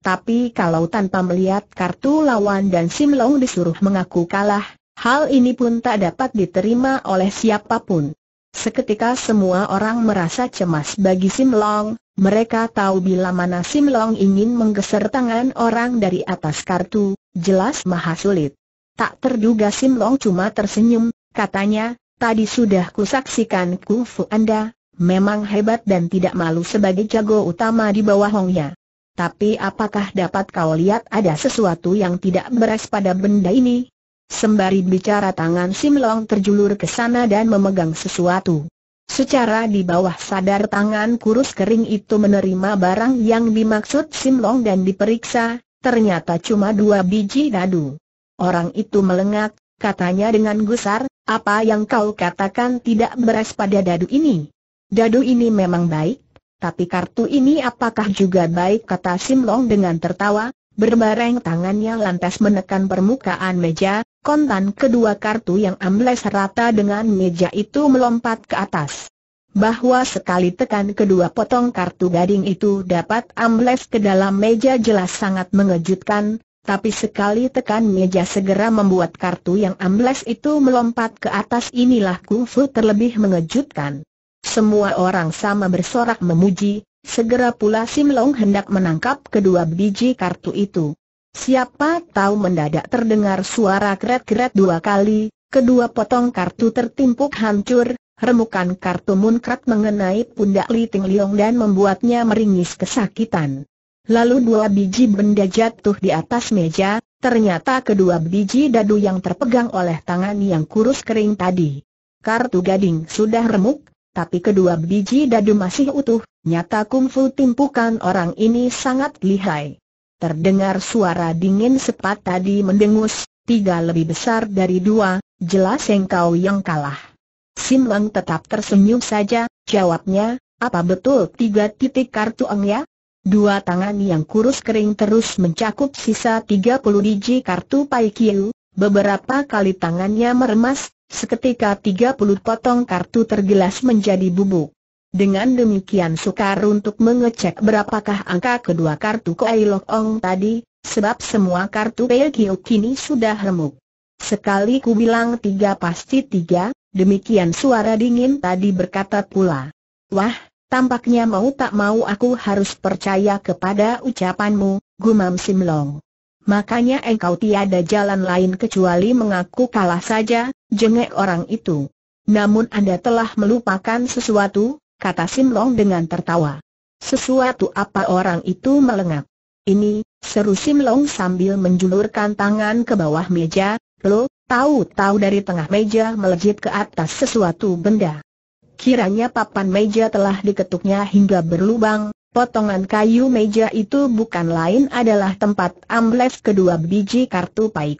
Tapi kalau tanpa melihat kartu lawan dan Simlong disuruh mengaku kalah, Hal ini pun tak dapat diterima oleh siapapun. Seketika semua orang merasa cemas bagi Sim Long, mereka tahu bila mana Sim Long ingin menggeser tangan orang dari atas kartu, jelas maha sulit. Tak terduga Sim Long cuma tersenyum, katanya, tadi sudah kusaksikan kungfu Anda, memang hebat dan tidak malu sebagai jago utama di bawah Hongya. Tapi apakah dapat kau lihat ada sesuatu yang tidak beres pada benda ini? Sembari bicara tangan Sim Long terjulur ke sana dan memegang sesuatu. Secara di bawah sadar tangan kurus kering itu menerima barang yang dimaksud Sim Long dan diperiksa, ternyata cuma dua biji dadu. Orang itu melengak, katanya dengan gusar, apa yang kau katakan tidak beres pada dadu ini? Dadu ini memang baik, tapi kartu ini apakah juga baik kata Sim Long dengan tertawa, Berbareng tangannya lantas menekan permukaan meja, kontan kedua kartu yang ambles rata dengan meja itu melompat ke atas. Bahwa sekali tekan kedua potong kartu gading itu dapat ambles ke dalam meja jelas sangat mengejutkan, tapi sekali tekan meja segera membuat kartu yang ambles itu melompat ke atas inilah kungfu terlebih mengejutkan. Semua orang sama bersorak memuji, Segera pula Sim Long hendak menangkap kedua biji kartu itu. Siapa tahu mendadak terdengar suara kret kret dua kali, kedua potong kartu tertimpuk hancur, remukan kartu munkrat mengenai pundak Li Ting Leong dan membuatnya meringis kesakitan. Lalu dua biji benda jatuh di atas meja, ternyata kedua biji dadu yang terpegang oleh tangan yang kurus kering tadi. Kartu gading sudah remuk, tapi kedua biji dadu masih utuh, nyata kungfu timpukan orang ini sangat lihai. Terdengar suara dingin sepat tadi mendengus, tiga lebih besar dari dua, jelas engkau yang kalah. Sim Leng tetap tersenyum saja, jawabnya, apa betul tiga titik kartu eng ya? Dua tangan yang kurus kering terus mencakup sisa tiga puluh biji kartu Pai Kiu, beberapa kali tangannya meremas, Seketika tiga puluh potong kartu tergelas menjadi bubuk. Dengan demikian sukar untuk mengecek berapakah angka kedua kartu Koai Lok Ong tadi, sebab semua kartu Kiu kini sudah remuk. Sekali ku bilang tiga pasti tiga, demikian suara dingin tadi berkata pula. Wah, tampaknya mau tak mau aku harus percaya kepada ucapanmu, gumam Simlong. Makanya engkau tiada jalan lain kecuali mengaku kalah saja, jengek orang itu. Namun Anda telah melupakan sesuatu, kata Sim Long dengan tertawa. Sesuatu apa orang itu melengak? Ini, seru Sim Long sambil menjulurkan tangan ke bawah meja, lo, tahu-tahu dari tengah meja melejit ke atas sesuatu benda. Kiranya papan meja telah diketuknya hingga berlubang, Potongan kayu meja itu bukan lain adalah tempat ambles kedua biji kartu Pai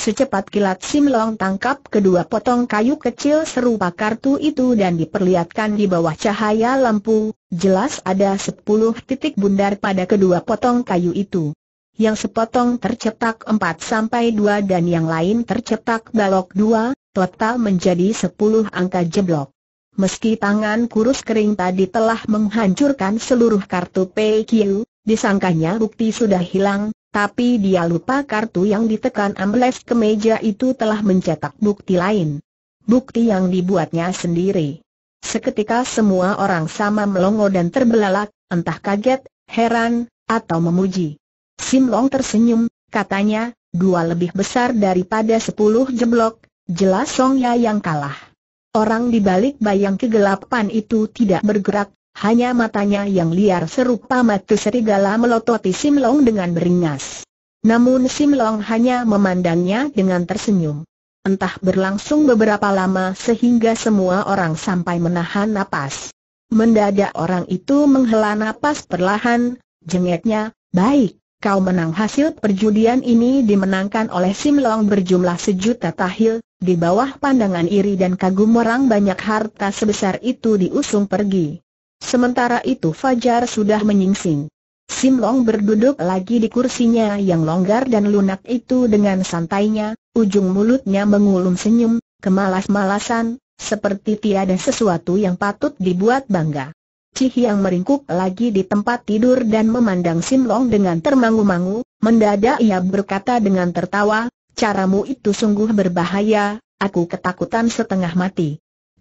Secepat kilat Sim Long tangkap kedua potong kayu kecil serupa kartu itu dan diperlihatkan di bawah cahaya lampu, jelas ada sepuluh titik bundar pada kedua potong kayu itu. Yang sepotong tercetak 4 sampai dua dan yang lain tercetak balok dua, total menjadi sepuluh angka jeblok. Meski tangan kurus kering tadi telah menghancurkan seluruh kartu PQ, disangkanya bukti sudah hilang, tapi dia lupa kartu yang ditekan ambles ke meja itu telah mencetak bukti lain. Bukti yang dibuatnya sendiri. Seketika semua orang sama melongo dan terbelalak, entah kaget, heran, atau memuji. Sim Long tersenyum, katanya, dua lebih besar daripada sepuluh jeblok, jelas Songya yang kalah. Orang di balik bayang kegelapan itu tidak bergerak, hanya matanya yang liar serupa mata serigala melototi Simlong dengan beringas. Namun Simlong hanya memandangnya dengan tersenyum. Entah berlangsung beberapa lama sehingga semua orang sampai menahan napas. Mendadak orang itu menghela napas perlahan, jengetnya, baik, kau menang hasil perjudian ini dimenangkan oleh Simlong berjumlah sejuta tahil, di bawah pandangan iri dan kagum orang banyak harta sebesar itu diusung pergi. Sementara itu Fajar sudah menyingsing. Sim Long berduduk lagi di kursinya yang longgar dan lunak itu dengan santainya, ujung mulutnya mengulum senyum, kemalas-malasan, seperti tiada sesuatu yang patut dibuat bangga. Cih yang meringkuk lagi di tempat tidur dan memandang Sim Long dengan termangu-mangu, mendadak ia berkata dengan tertawa, Caramu itu sungguh berbahaya, aku ketakutan setengah mati.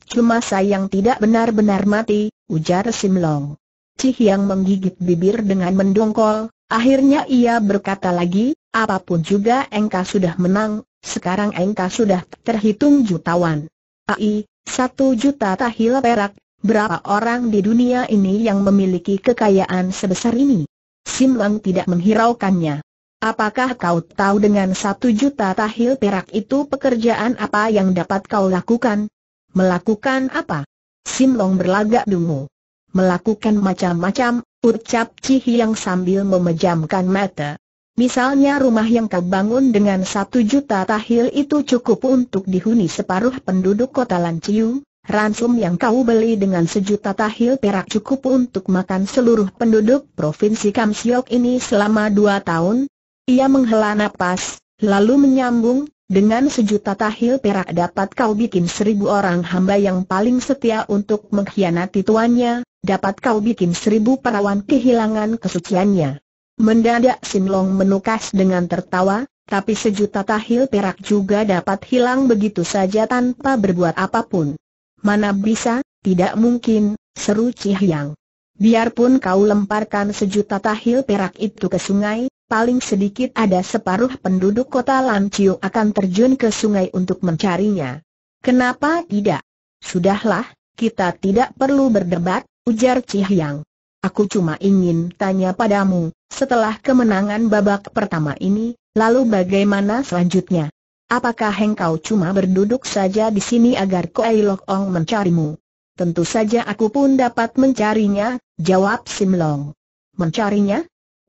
Cuma sayang tidak benar-benar mati, ujar Simlong. Cih yang menggigit bibir dengan mendongkol, akhirnya ia berkata lagi, apapun juga engkau sudah menang, sekarang engkau sudah terhitung jutawan. AI, satu juta tahil perak, berapa orang di dunia ini yang memiliki kekayaan sebesar ini? Simlong tidak menghiraukannya. Apakah kau tahu dengan satu juta tahil perak itu pekerjaan apa yang dapat kau lakukan? Melakukan apa? Sim Long berlagak dungu. Melakukan macam-macam, ucap Cih yang sambil memejamkan mata. Misalnya rumah yang kau bangun dengan satu juta tahil itu cukup untuk dihuni separuh penduduk kota Lanciu, ransum yang kau beli dengan sejuta tahil perak cukup untuk makan seluruh penduduk Provinsi Kamsiok ini selama dua tahun, ia menghela nafas, lalu menyambung, dengan sejuta tahil perak dapat kau bikin seribu orang hamba yang paling setia untuk mengkhianati tuannya, dapat kau bikin seribu perawan kehilangan kesuciannya. Mendadak Sinlong menukas dengan tertawa, tapi sejuta tahil perak juga dapat hilang begitu saja tanpa berbuat apapun. Mana bisa, tidak mungkin, seru Cihyang. Biarpun kau lemparkan sejuta tahil perak itu ke sungai, paling sedikit ada separuh penduduk kota Lanciu akan terjun ke sungai untuk mencarinya. Kenapa tidak? Sudahlah, kita tidak perlu berdebat, ujar Cihyang. Aku cuma ingin tanya padamu, setelah kemenangan babak pertama ini, lalu bagaimana selanjutnya? Apakah engkau cuma berduduk saja di sini agar Koei Lok Ong mencarimu? Tentu saja aku pun dapat mencarinya, jawab Sim Long. Mencarinya?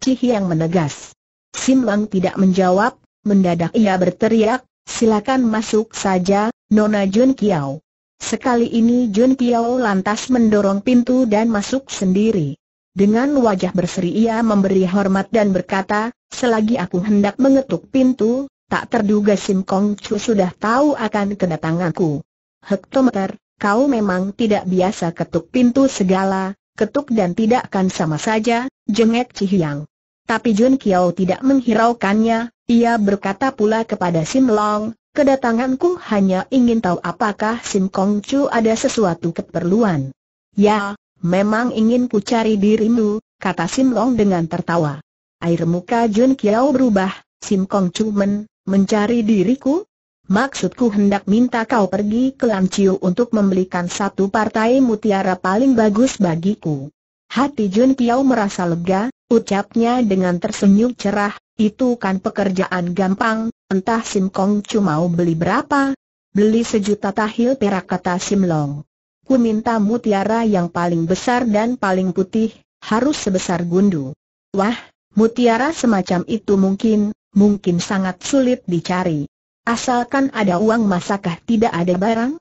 Cihiang Hiang menegas. Sim Lang tidak menjawab, mendadak ia berteriak, silakan masuk saja, Nona Jun Kiao. Sekali ini Jun Kiao lantas mendorong pintu dan masuk sendiri. Dengan wajah berseri ia memberi hormat dan berkata, selagi aku hendak mengetuk pintu, tak terduga Sim Kong Chu sudah tahu akan kedatanganku. Hektometer, kau memang tidak biasa ketuk pintu segala, ketuk dan tidak akan sama saja, jengek Cihiang. Tapi Jun Kiao tidak menghiraukannya, ia berkata pula kepada Sim Long, kedatanganku hanya ingin tahu apakah Sim Kong Chu ada sesuatu keperluan. Ya, memang ingin ku cari dirimu, kata Sim Long dengan tertawa. Air muka Jun Kiao berubah, Sim Kong Chu men, mencari diriku? Maksudku hendak minta kau pergi ke Chiu untuk membelikan satu partai mutiara paling bagus bagiku. Hati Jun Kiao merasa lega, Ucapnya dengan tersenyum cerah, itu kan pekerjaan gampang, entah Sim Kong cuma mau beli berapa? Beli sejuta tahil perak kata Sim Long. Ku minta mutiara yang paling besar dan paling putih, harus sebesar gundu. Wah, mutiara semacam itu mungkin, mungkin sangat sulit dicari. Asalkan ada uang masakah tidak ada barang?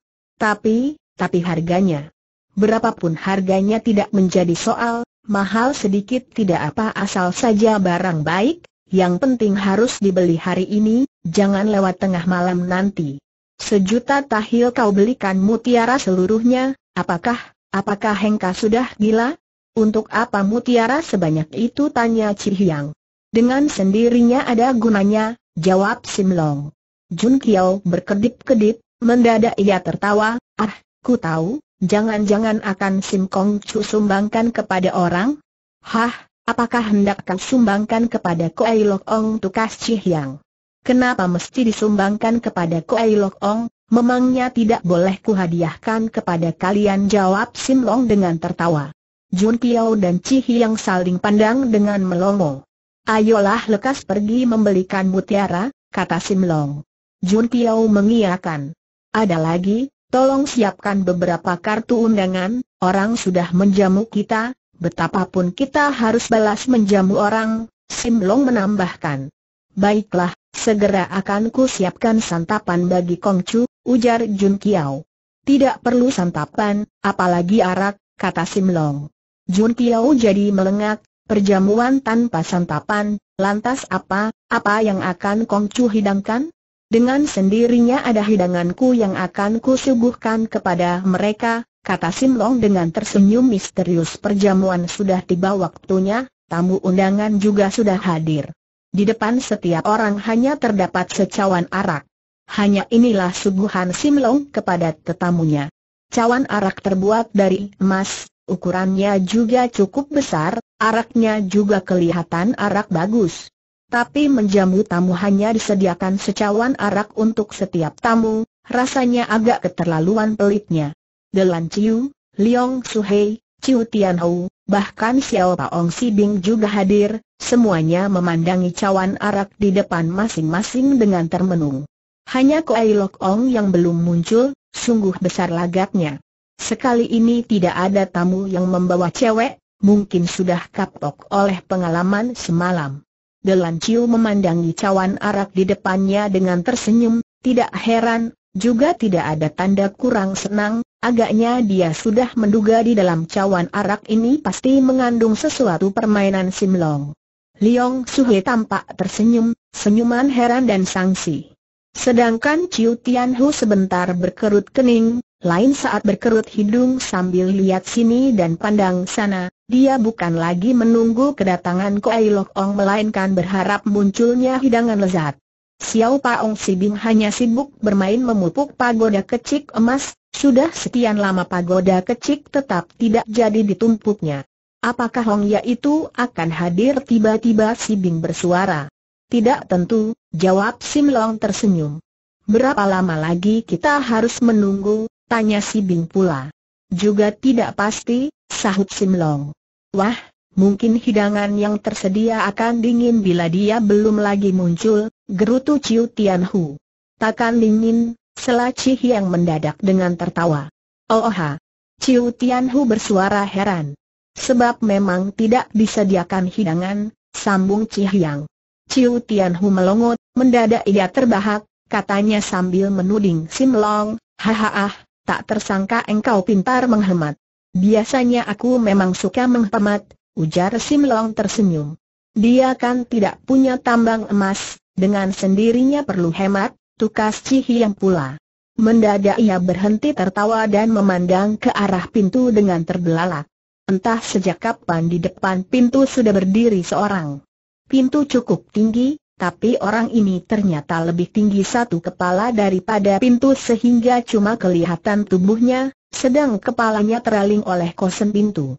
Tapi, tapi harganya. Berapapun harganya tidak menjadi soal, Mahal sedikit tidak apa asal saja barang baik, yang penting harus dibeli hari ini, jangan lewat tengah malam nanti. Sejuta tahil kau belikan mutiara seluruhnya, apakah, apakah Hengka sudah gila? Untuk apa mutiara sebanyak itu tanya Cihyang. Dengan sendirinya ada gunanya, jawab Simlong. Jun Kiao berkedip-kedip, mendadak ia tertawa, ah, ku tahu, Jangan-jangan akan Sim Kong Chu sumbangkan kepada orang? Hah, apakah hendak kau sumbangkan kepada Kuai Lok Ong Tukas Yang? Kenapa mesti disumbangkan kepada Kuai Lok Ong? Memangnya tidak boleh kuhadiahkan kepada kalian jawab Sim Long dengan tertawa. Jun Piao dan Cih Yang saling pandang dengan melongo. Ayolah lekas pergi membelikan mutiara, kata Sim Long. Jun Piao mengiakan. Ada lagi, tolong siapkan beberapa kartu undangan, orang sudah menjamu kita, betapapun kita harus balas menjamu orang, Sim Long menambahkan. Baiklah, segera akan ku siapkan santapan bagi Kong Chu, ujar Jun Kiao. Tidak perlu santapan, apalagi arak, kata Sim Long. Jun Kiao jadi melengak, perjamuan tanpa santapan, lantas apa, apa yang akan Kong Chu hidangkan? Dengan sendirinya ada hidanganku yang akan kusuguhkan kepada mereka, kata Sim Long dengan tersenyum misterius perjamuan sudah tiba waktunya, tamu undangan juga sudah hadir. Di depan setiap orang hanya terdapat secawan arak. Hanya inilah suguhan Sim Long kepada tetamunya. Cawan arak terbuat dari emas, ukurannya juga cukup besar, araknya juga kelihatan arak bagus tapi menjamu tamu hanya disediakan secawan arak untuk setiap tamu, rasanya agak keterlaluan pelitnya. Delan Ciu, Liong Suhei, Ciu Tianhou, bahkan Xiao Paong Sibing juga hadir, semuanya memandangi cawan arak di depan masing-masing dengan termenung. Hanya Kuai Lok Ong yang belum muncul, sungguh besar lagaknya. Sekali ini tidak ada tamu yang membawa cewek, mungkin sudah kapok oleh pengalaman semalam. Delanciu memandangi cawan arak di depannya dengan tersenyum, tidak heran, juga tidak ada tanda kurang senang, agaknya dia sudah menduga di dalam cawan arak ini pasti mengandung sesuatu permainan simlong. Liong Suhe tampak tersenyum, senyuman heran dan sangsi. Sedangkan Ciu Tianhu sebentar berkerut kening, lain saat berkerut hidung sambil lihat sini dan pandang sana, dia bukan lagi menunggu kedatangan Kuai Lok Ong melainkan berharap munculnya hidangan lezat. Xiao Si Sibing hanya sibuk bermain memupuk pagoda kecik emas, sudah sekian lama pagoda kecik tetap tidak jadi ditumpuknya. Apakah Hong Ya itu akan hadir tiba-tiba Sibing bersuara? Tidak tentu, jawab Sim Long tersenyum. Berapa lama lagi kita harus menunggu, tanya Sibing pula. Juga tidak pasti, sahut Sim Long. Wah, mungkin hidangan yang tersedia akan dingin bila dia belum lagi muncul, gerutu Ciu Tianhu. Takkan dingin, selaci yang mendadak dengan tertawa. Oh ha! Ciu Tianhu bersuara heran. Sebab memang tidak disediakan hidangan, sambung Cihyang. Ciu Tianhu melongot, mendadak ia terbahak, katanya sambil menuding Sim Long. hahaha, tak tersangka engkau pintar menghemat. Biasanya aku memang suka menghemat, ujar Sim Long tersenyum. Dia kan tidak punya tambang emas, dengan sendirinya perlu hemat, tukas yang pula. Mendadak ia berhenti tertawa dan memandang ke arah pintu dengan terbelalak. Entah sejak kapan di depan pintu sudah berdiri seorang. Pintu cukup tinggi, tapi orang ini ternyata lebih tinggi satu kepala daripada pintu sehingga cuma kelihatan tubuhnya, sedang kepalanya teraling oleh kosen pintu.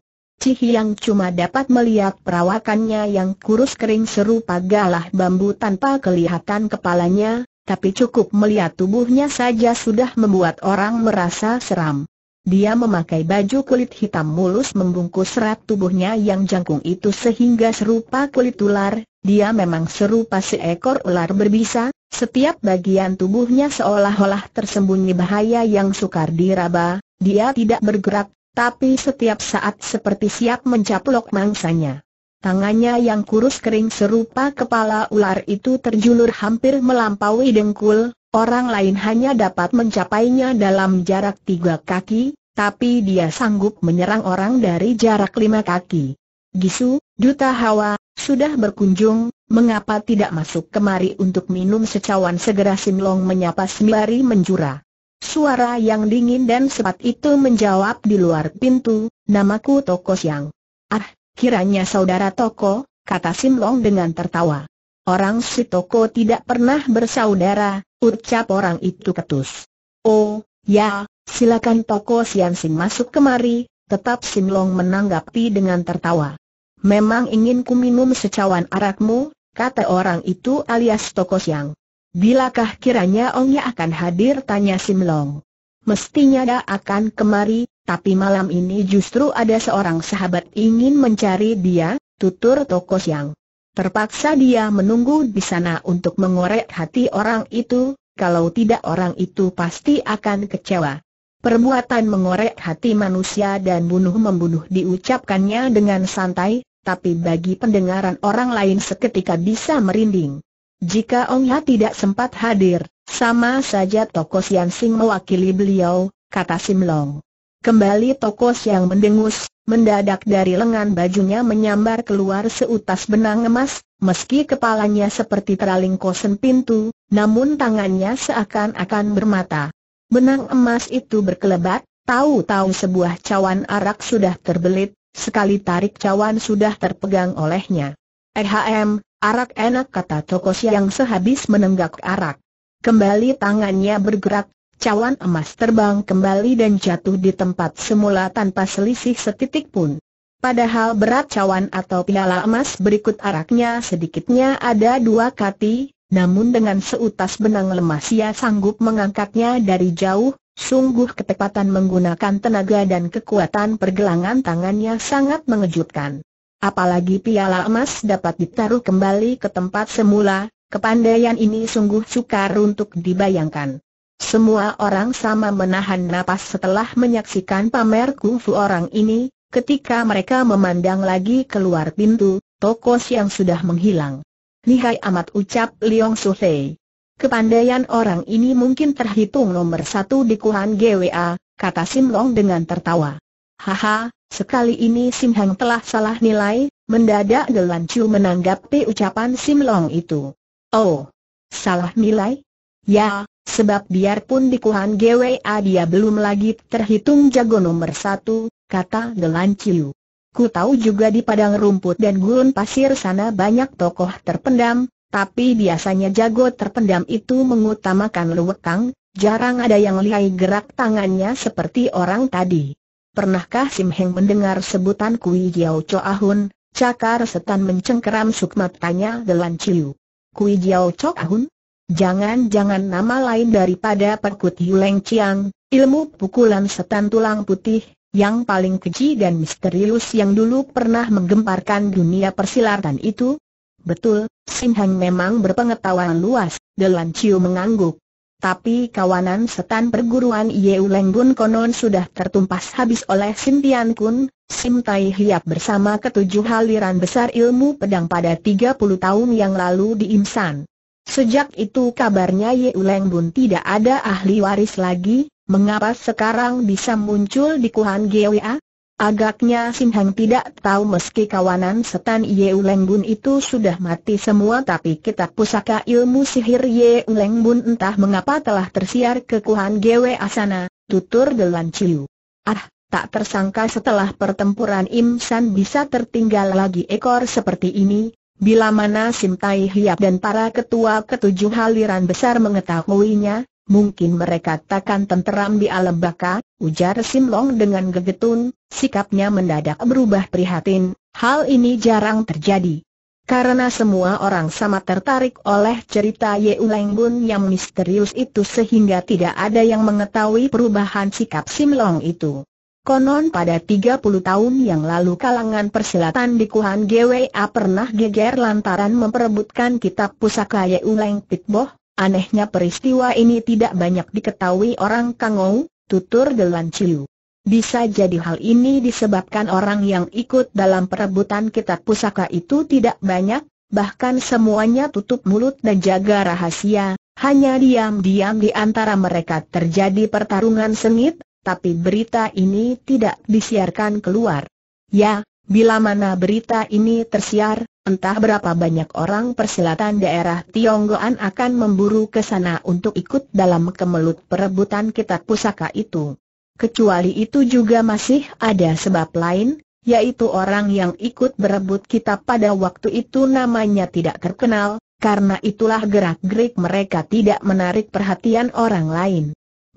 yang cuma dapat melihat perawakannya yang kurus kering serupa galah bambu tanpa kelihatan kepalanya, tapi cukup melihat tubuhnya saja sudah membuat orang merasa seram. Dia memakai baju kulit hitam mulus membungkus serat tubuhnya yang jangkung itu sehingga serupa kulit ular, dia memang serupa seekor ular berbisa, setiap bagian tubuhnya seolah-olah tersembunyi bahaya yang sukar diraba, dia tidak bergerak, tapi setiap saat seperti siap mencaplok mangsanya. Tangannya yang kurus kering serupa kepala ular itu terjulur hampir melampaui dengkul, orang lain hanya dapat mencapainya dalam jarak tiga kaki, tapi dia sanggup menyerang orang dari jarak lima kaki. Gisu, Duta Hawa, sudah berkunjung, mengapa tidak masuk kemari untuk minum secawan segera Simlong menyapa sembari menjura. Suara yang dingin dan sepat itu menjawab di luar pintu, namaku Toko Siang. Ah, kiranya saudara Toko, kata Sim Long dengan tertawa. Orang si Toko tidak pernah bersaudara, ucap orang itu ketus. Oh, ya, silakan Toko Siang Sim masuk kemari, tetap Sim Long menanggapi dengan tertawa. Memang ingin ku minum secawan arakmu, kata orang itu alias Toko Siang. Bilakah kiranya Ongnya akan hadir tanya Simlong. Mestinya dia akan kemari, tapi malam ini justru ada seorang sahabat ingin mencari dia, tutur Toko Siang. Terpaksa dia menunggu di sana untuk mengorek hati orang itu, kalau tidak orang itu pasti akan kecewa. Perbuatan mengorek hati manusia dan bunuh-membunuh diucapkannya dengan santai, tapi bagi pendengaran orang lain seketika bisa merinding. Jika Ong Ya tidak sempat hadir, sama saja Toko Sian Sing mewakili beliau, kata Sim Long. Kembali Toko Siang mendengus, mendadak dari lengan bajunya menyambar keluar seutas benang emas, meski kepalanya seperti teraling kosen pintu, namun tangannya seakan-akan bermata. Benang emas itu berkelebat, tahu-tahu sebuah cawan arak sudah terbelit, sekali tarik cawan sudah terpegang olehnya. EHM, Arak enak kata toko Siang sehabis menenggak arak. Kembali tangannya bergerak, cawan emas terbang kembali dan jatuh di tempat semula tanpa selisih setitik pun. Padahal berat cawan atau piala emas berikut araknya sedikitnya ada dua kati, namun dengan seutas benang lemas ia sanggup mengangkatnya dari jauh, sungguh ketepatan menggunakan tenaga dan kekuatan pergelangan tangannya sangat mengejutkan. Apalagi piala emas dapat ditaruh kembali ke tempat semula, kepandaian ini sungguh sukar untuk dibayangkan. Semua orang sama menahan napas setelah menyaksikan pamer kungfu orang ini, ketika mereka memandang lagi keluar pintu, tokos yang sudah menghilang. Lihai amat ucap Liong Suhei. Kepandaian orang ini mungkin terhitung nomor satu di Kuhan GWA, kata Sim Long dengan tertawa. Haha, sekali ini Sim Hang telah salah nilai, mendadak Gelan Chu menanggapi ucapan Sim Long itu. Oh, salah nilai? Ya, sebab biarpun di Kuhan GWA dia belum lagi terhitung jago nomor satu, kata Gelan Chu. Ku tahu juga di padang rumput dan gurun pasir sana banyak tokoh terpendam, tapi biasanya jago terpendam itu mengutamakan lewekang, jarang ada yang lihai gerak tangannya seperti orang tadi. Pernahkah Sim Heng mendengar sebutan Kui Jiao Cho Ahun? Cakar setan mencengkeram sukma tanya Delan Ciu. Kui Jiao Cho Ahun? Jangan-jangan nama lain daripada Perkut Yuleng Chiang, ilmu pukulan setan tulang putih, yang paling keji dan misterius yang dulu pernah menggemparkan dunia persilatan itu? Betul, Sim Heng memang berpengetahuan luas, Delan Ciu mengangguk tapi kawanan setan perguruan Yeu Leng konon sudah tertumpas habis oleh Sintian Kun, Sim Tai Hiap bersama ketujuh haliran besar ilmu pedang pada 30 tahun yang lalu di Imsan. Sejak itu kabarnya Yeu Leng tidak ada ahli waris lagi, mengapa sekarang bisa muncul di Kuhan Gwa? Agaknya Sinhang tidak tahu meski kawanan setan Ye Bun itu sudah mati semua tapi kitab pusaka ilmu sihir Ye Bun entah mengapa telah tersiar ke Kuhan Gwe Asana, tutur Delan Ciu. Ah, tak tersangka setelah pertempuran Im San bisa tertinggal lagi ekor seperti ini, bila mana Sim Tai Hiap dan para ketua ketujuh haliran besar mengetahuinya, mungkin mereka takkan tenteram di alam baka, ujar Sim Long dengan gegetun, sikapnya mendadak berubah prihatin, hal ini jarang terjadi. Karena semua orang sama tertarik oleh cerita Ye Uleng Bun yang misterius itu sehingga tidak ada yang mengetahui perubahan sikap Sim Long itu. Konon pada 30 tahun yang lalu kalangan persilatan di Kuhan GWA pernah geger lantaran memperebutkan kitab pusaka Ye Uleng Pitboh, Anehnya peristiwa ini tidak banyak diketahui orang Kangou, tutur Gelan Ciu. Bisa jadi hal ini disebabkan orang yang ikut dalam perebutan kitab pusaka itu tidak banyak, bahkan semuanya tutup mulut dan jaga rahasia, hanya diam-diam di antara mereka terjadi pertarungan sengit, tapi berita ini tidak disiarkan keluar. Ya, bila mana berita ini tersiar, Entah berapa banyak orang persilatan daerah Tionggoan akan memburu ke sana untuk ikut dalam kemelut perebutan kitab pusaka itu. Kecuali itu juga masih ada sebab lain, yaitu orang yang ikut berebut kitab pada waktu itu namanya tidak terkenal, karena itulah gerak-gerik mereka tidak menarik perhatian orang lain.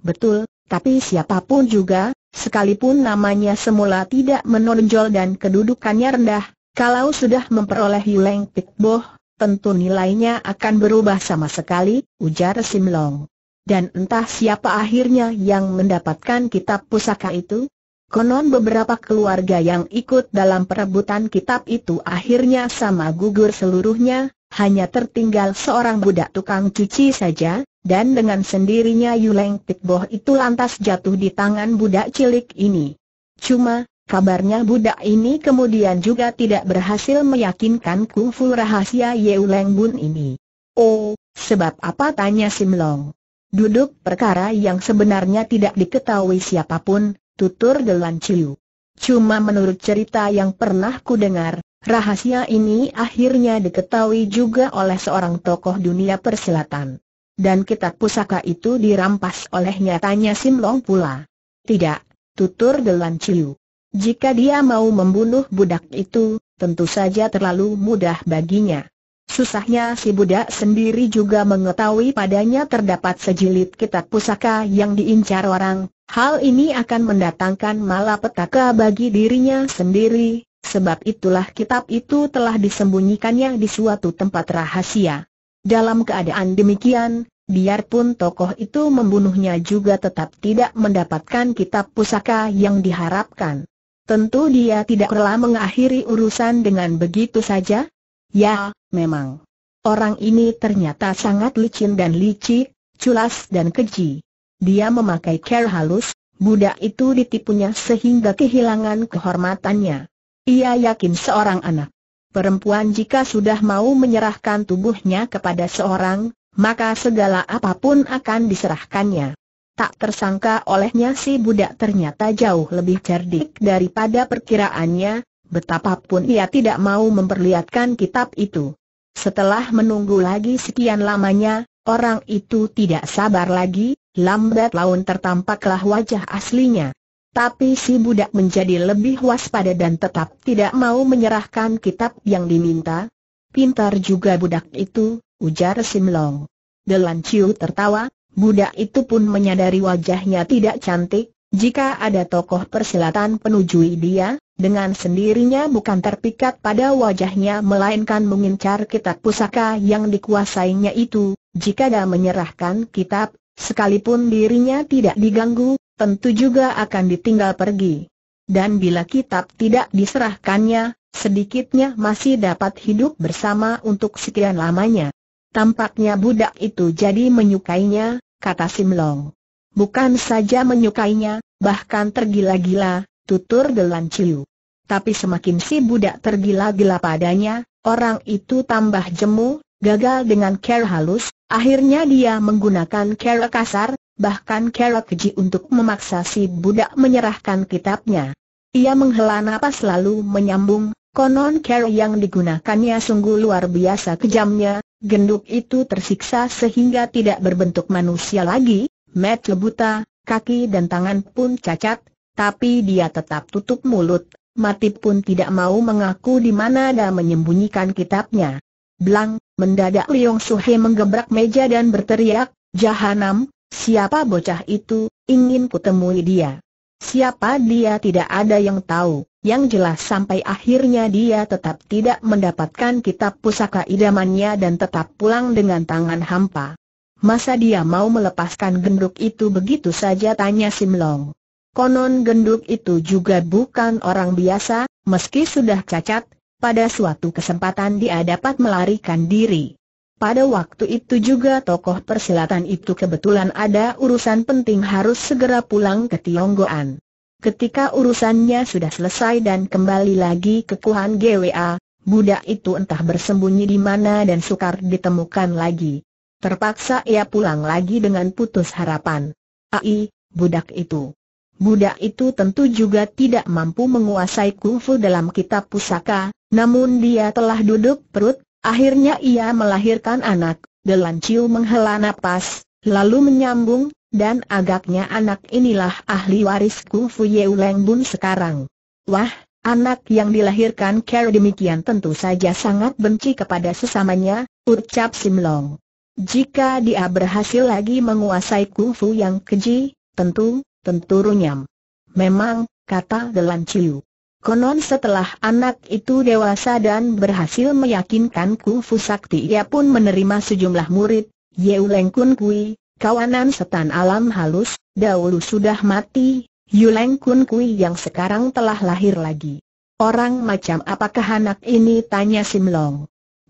Betul, tapi siapapun juga, sekalipun namanya semula tidak menonjol dan kedudukannya rendah, kalau sudah memperoleh Yuleng Pikboh, tentu nilainya akan berubah sama sekali, ujar Simlong. Dan entah siapa akhirnya yang mendapatkan kitab pusaka itu? Konon beberapa keluarga yang ikut dalam perebutan kitab itu akhirnya sama gugur seluruhnya, hanya tertinggal seorang budak tukang cuci saja, dan dengan sendirinya Yuleng Tikboh itu lantas jatuh di tangan budak cilik ini. Cuma, Kabarnya budak ini kemudian juga tidak berhasil meyakinkan kungfu rahasia Yeu Leng Bun ini. Oh, sebab apa tanya Sim Long? Duduk perkara yang sebenarnya tidak diketahui siapapun, tutur Delan Chiu. Cuma menurut cerita yang pernah ku dengar, rahasia ini akhirnya diketahui juga oleh seorang tokoh dunia persilatan. Dan kitab pusaka itu dirampas olehnya tanya Sim Long pula. Tidak, tutur Delan Chiu. Jika dia mau membunuh budak itu, tentu saja terlalu mudah baginya. Susahnya si budak sendiri juga mengetahui padanya terdapat sejilid kitab pusaka yang diincar orang, hal ini akan mendatangkan malapetaka bagi dirinya sendiri, sebab itulah kitab itu telah disembunyikannya di suatu tempat rahasia. Dalam keadaan demikian, biarpun tokoh itu membunuhnya juga tetap tidak mendapatkan kitab pusaka yang diharapkan. Tentu dia tidak rela mengakhiri urusan dengan begitu saja. Ya, memang. Orang ini ternyata sangat licin dan licik, culas dan keji. Dia memakai care halus, budak itu ditipunya sehingga kehilangan kehormatannya. Ia yakin seorang anak perempuan jika sudah mau menyerahkan tubuhnya kepada seorang, maka segala apapun akan diserahkannya. Tak tersangka olehnya si budak ternyata jauh lebih cerdik daripada perkiraannya, betapapun ia tidak mau memperlihatkan kitab itu. Setelah menunggu lagi sekian lamanya, orang itu tidak sabar lagi, lambat laun tertampaklah wajah aslinya. Tapi si budak menjadi lebih waspada dan tetap tidak mau menyerahkan kitab yang diminta. Pintar juga budak itu, ujar Simlong. Delan Chiu tertawa, Budak itu pun menyadari wajahnya tidak cantik, jika ada tokoh persilatan penujui dia, dengan sendirinya bukan terpikat pada wajahnya melainkan mengincar kitab pusaka yang dikuasainya itu, jika dia menyerahkan kitab, sekalipun dirinya tidak diganggu, tentu juga akan ditinggal pergi. Dan bila kitab tidak diserahkannya, sedikitnya masih dapat hidup bersama untuk sekian lamanya. Tampaknya budak itu jadi menyukainya, kata Simlong. Bukan saja menyukainya, bahkan tergila-gila, tutur Gelan Ciu. Tapi semakin si budak tergila-gila padanya, orang itu tambah jemu, gagal dengan care halus, akhirnya dia menggunakan care kasar, bahkan care keji untuk memaksa si budak menyerahkan kitabnya. Ia menghela napas lalu menyambung, Konon cara yang digunakannya sungguh luar biasa kejamnya, genduk itu tersiksa sehingga tidak berbentuk manusia lagi, Matt lebuta, kaki dan tangan pun cacat, tapi dia tetap tutup mulut, mati pun tidak mau mengaku di mana dan menyembunyikan kitabnya. Blang, mendadak Liong Suhe menggebrak meja dan berteriak, Jahanam, siapa bocah itu, ingin kutemui dia. Siapa dia tidak ada yang tahu. Yang jelas sampai akhirnya dia tetap tidak mendapatkan kitab pusaka idamannya dan tetap pulang dengan tangan hampa. Masa dia mau melepaskan genduk itu begitu saja tanya Simlong. Konon genduk itu juga bukan orang biasa, meski sudah cacat, pada suatu kesempatan dia dapat melarikan diri. Pada waktu itu juga tokoh persilatan itu kebetulan ada urusan penting harus segera pulang ke Tionggoan. Ketika urusannya sudah selesai dan kembali lagi ke Kuhan GWA, budak itu entah bersembunyi di mana dan sukar ditemukan lagi. Terpaksa ia pulang lagi dengan putus harapan. Ai, budak itu. Budak itu tentu juga tidak mampu menguasai kungfu dalam kitab pusaka, namun dia telah duduk perut, akhirnya ia melahirkan anak, Delanciu menghela napas, lalu menyambung, dan agaknya anak inilah ahli waris Kungfu Yeu Leng Bun sekarang. Wah, anak yang dilahirkan Kerr demikian tentu saja sangat benci kepada sesamanya, ucap Simlong. Jika dia berhasil lagi menguasai kungfu yang keji, tentu, tentu runyam. Memang, kata Delan Chiu. Konon setelah anak itu dewasa dan berhasil meyakinkan kungfu sakti ia pun menerima sejumlah murid, Yeu Leng Kun Kui, kawanan setan alam halus, dahulu sudah mati, Yuleng Kun Kui yang sekarang telah lahir lagi. Orang macam apakah anak ini tanya Sim Long.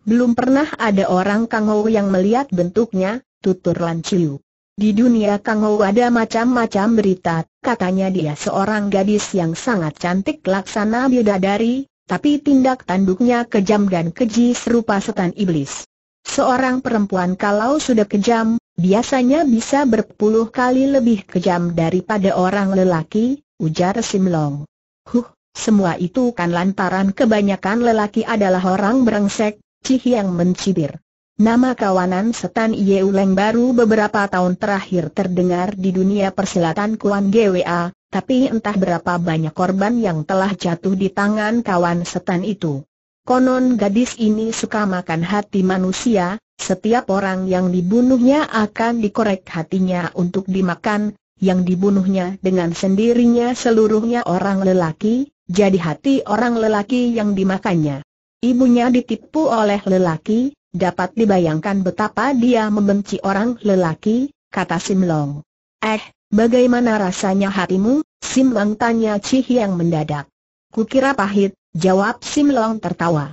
Belum pernah ada orang Kangou yang melihat bentuknya, tutur Chiu. Di dunia Kangou ada macam-macam berita, katanya dia seorang gadis yang sangat cantik laksana bidadari, tapi tindak tanduknya kejam dan keji serupa setan iblis. Seorang perempuan kalau sudah kejam, Biasanya bisa berpuluh kali lebih kejam daripada orang lelaki, ujar Simlong. Huh, semua itu kan lantaran kebanyakan lelaki adalah orang berengsek, Cih yang mencibir. Nama kawanan setan Yeuleng baru beberapa tahun terakhir terdengar di dunia persilatan Kuan GWA, tapi entah berapa banyak korban yang telah jatuh di tangan kawan setan itu. Konon gadis ini suka makan hati manusia, setiap orang yang dibunuhnya akan dikorek hatinya untuk dimakan, yang dibunuhnya dengan sendirinya seluruhnya orang lelaki, jadi hati orang lelaki yang dimakannya. Ibunya ditipu oleh lelaki, dapat dibayangkan betapa dia membenci orang lelaki, kata Sim Long. Eh, bagaimana rasanya hatimu? Sim Simlong tanya yang mendadak. Kukira pahit, jawab Sim Long tertawa.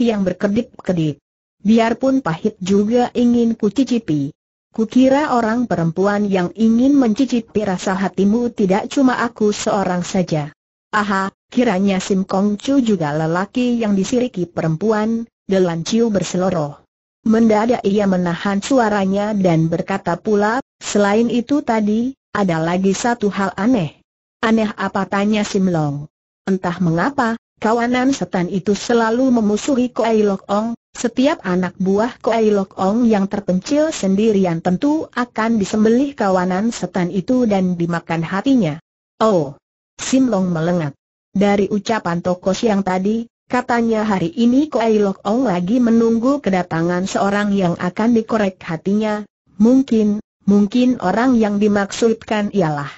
yang berkedip-kedip biarpun pahit juga ingin kucicipi. Kukira orang perempuan yang ingin mencicipi rasa hatimu tidak cuma aku seorang saja. Aha, kiranya Sim Kong Chu juga lelaki yang disiriki perempuan, Delan Chiu berseloroh. Mendadak ia menahan suaranya dan berkata pula, selain itu tadi, ada lagi satu hal aneh. Aneh apa tanya Sim Long? Entah mengapa, kawanan setan itu selalu memusuhi Koai Lok Ong, setiap anak buah Koei Lok Ong yang terpencil sendirian tentu akan disembelih kawanan setan itu dan dimakan hatinya. Oh! Sim Long melengat. Dari ucapan Tokos yang tadi, katanya hari ini Koei Lok Ong lagi menunggu kedatangan seorang yang akan dikorek hatinya. Mungkin, mungkin orang yang dimaksudkan ialah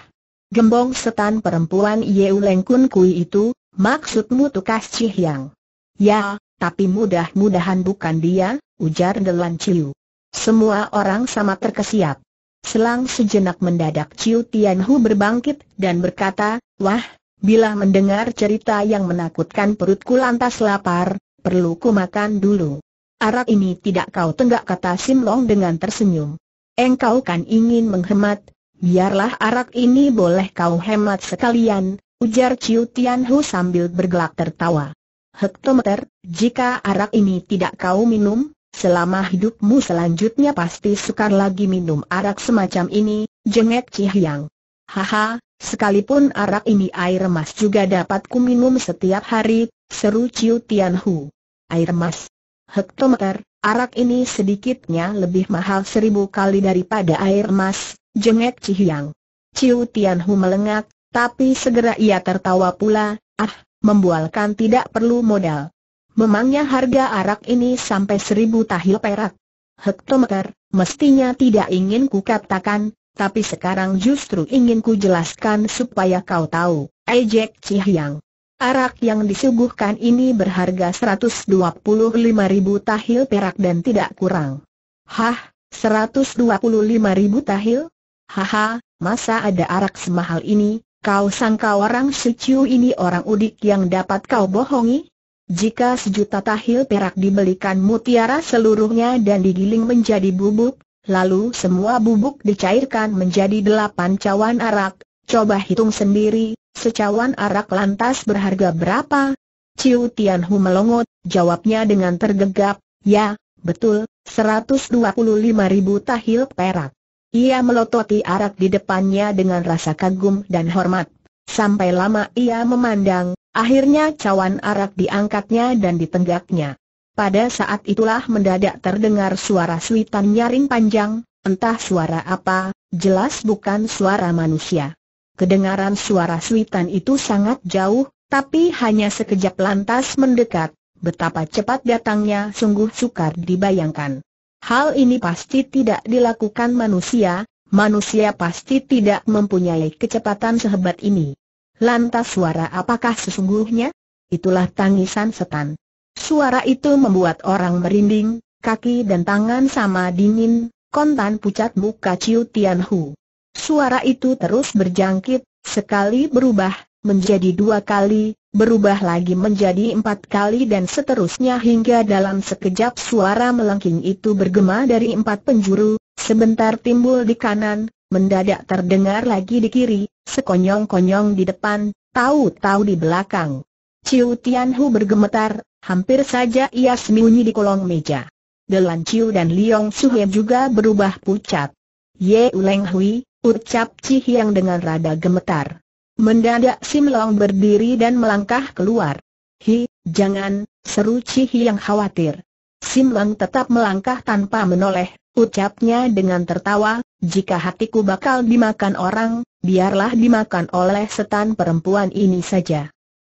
Gembong setan perempuan Yeu Kun Kui itu, maksudmu tukas Cih Yang. Ya, tapi mudah-mudahan bukan dia, ujar Delan Ciu. Semua orang sama terkesiap. Selang sejenak mendadak Ciu Tianhu berbangkit dan berkata, Wah, bila mendengar cerita yang menakutkan perutku lantas lapar, perlu ku makan dulu. Arak ini tidak kau tenggak kata Sim Long dengan tersenyum. Engkau kan ingin menghemat, biarlah arak ini boleh kau hemat sekalian, ujar Ciu Tianhu sambil bergelak tertawa hektometer, jika arak ini tidak kau minum, selama hidupmu selanjutnya pasti sukar lagi minum arak semacam ini, jengek Cihyang. Haha, sekalipun arak ini air emas juga dapat ku minum setiap hari, seru Ciu Tianhu. Air emas. Hektometer, arak ini sedikitnya lebih mahal seribu kali daripada air emas, jengek Cihyang. Ciu Tianhu melengak, tapi segera ia tertawa pula, ah, membualkan tidak perlu modal. Memangnya harga arak ini sampai seribu tahil perak. Hektometer, mestinya tidak ingin ku katakan, tapi sekarang justru ingin ku jelaskan supaya kau tahu, ejek Cihyang. Arak yang disuguhkan ini berharga 125 ribu tahil perak dan tidak kurang. Hah, 125 ribu tahil? Haha, masa ada arak semahal ini? Kau sangka orang Suciu ini orang udik yang dapat kau bohongi? Jika sejuta tahil perak dibelikan mutiara seluruhnya dan digiling menjadi bubuk, lalu semua bubuk dicairkan menjadi delapan cawan arak, coba hitung sendiri, secawan arak lantas berharga berapa? Ciu Tianhu melongot, jawabnya dengan tergegap, ya, betul, 125 ribu tahil perak. Ia melototi arak di depannya dengan rasa kagum dan hormat. Sampai lama ia memandang, akhirnya cawan arak diangkatnya dan ditenggaknya. Pada saat itulah mendadak terdengar suara suitan nyaring panjang, entah suara apa, jelas bukan suara manusia. Kedengaran suara suitan itu sangat jauh, tapi hanya sekejap lantas mendekat, betapa cepat datangnya sungguh sukar dibayangkan. Hal ini pasti tidak dilakukan manusia, manusia pasti tidak mempunyai kecepatan sehebat ini. Lantas suara apakah sesungguhnya? Itulah tangisan setan. Suara itu membuat orang merinding, kaki dan tangan sama dingin, kontan pucat muka Ciu Tianhu. Suara itu terus berjangkit, sekali berubah, menjadi dua kali, berubah lagi menjadi empat kali dan seterusnya hingga dalam sekejap suara melengking itu bergema dari empat penjuru, sebentar timbul di kanan, mendadak terdengar lagi di kiri, sekonyong-konyong di depan, tahu-tahu di belakang. Ciu Tianhu bergemetar, hampir saja ia sembunyi di kolong meja. Delan Ciu dan Liong Suhe juga berubah pucat. Ye Uleng Hui, ucap Ci yang dengan rada gemetar. Mendadak Sim Long berdiri dan melangkah keluar. Hi, jangan, seru Chi yang khawatir. Sim Long tetap melangkah tanpa menoleh, ucapnya dengan tertawa, jika hatiku bakal dimakan orang, biarlah dimakan oleh setan perempuan ini saja.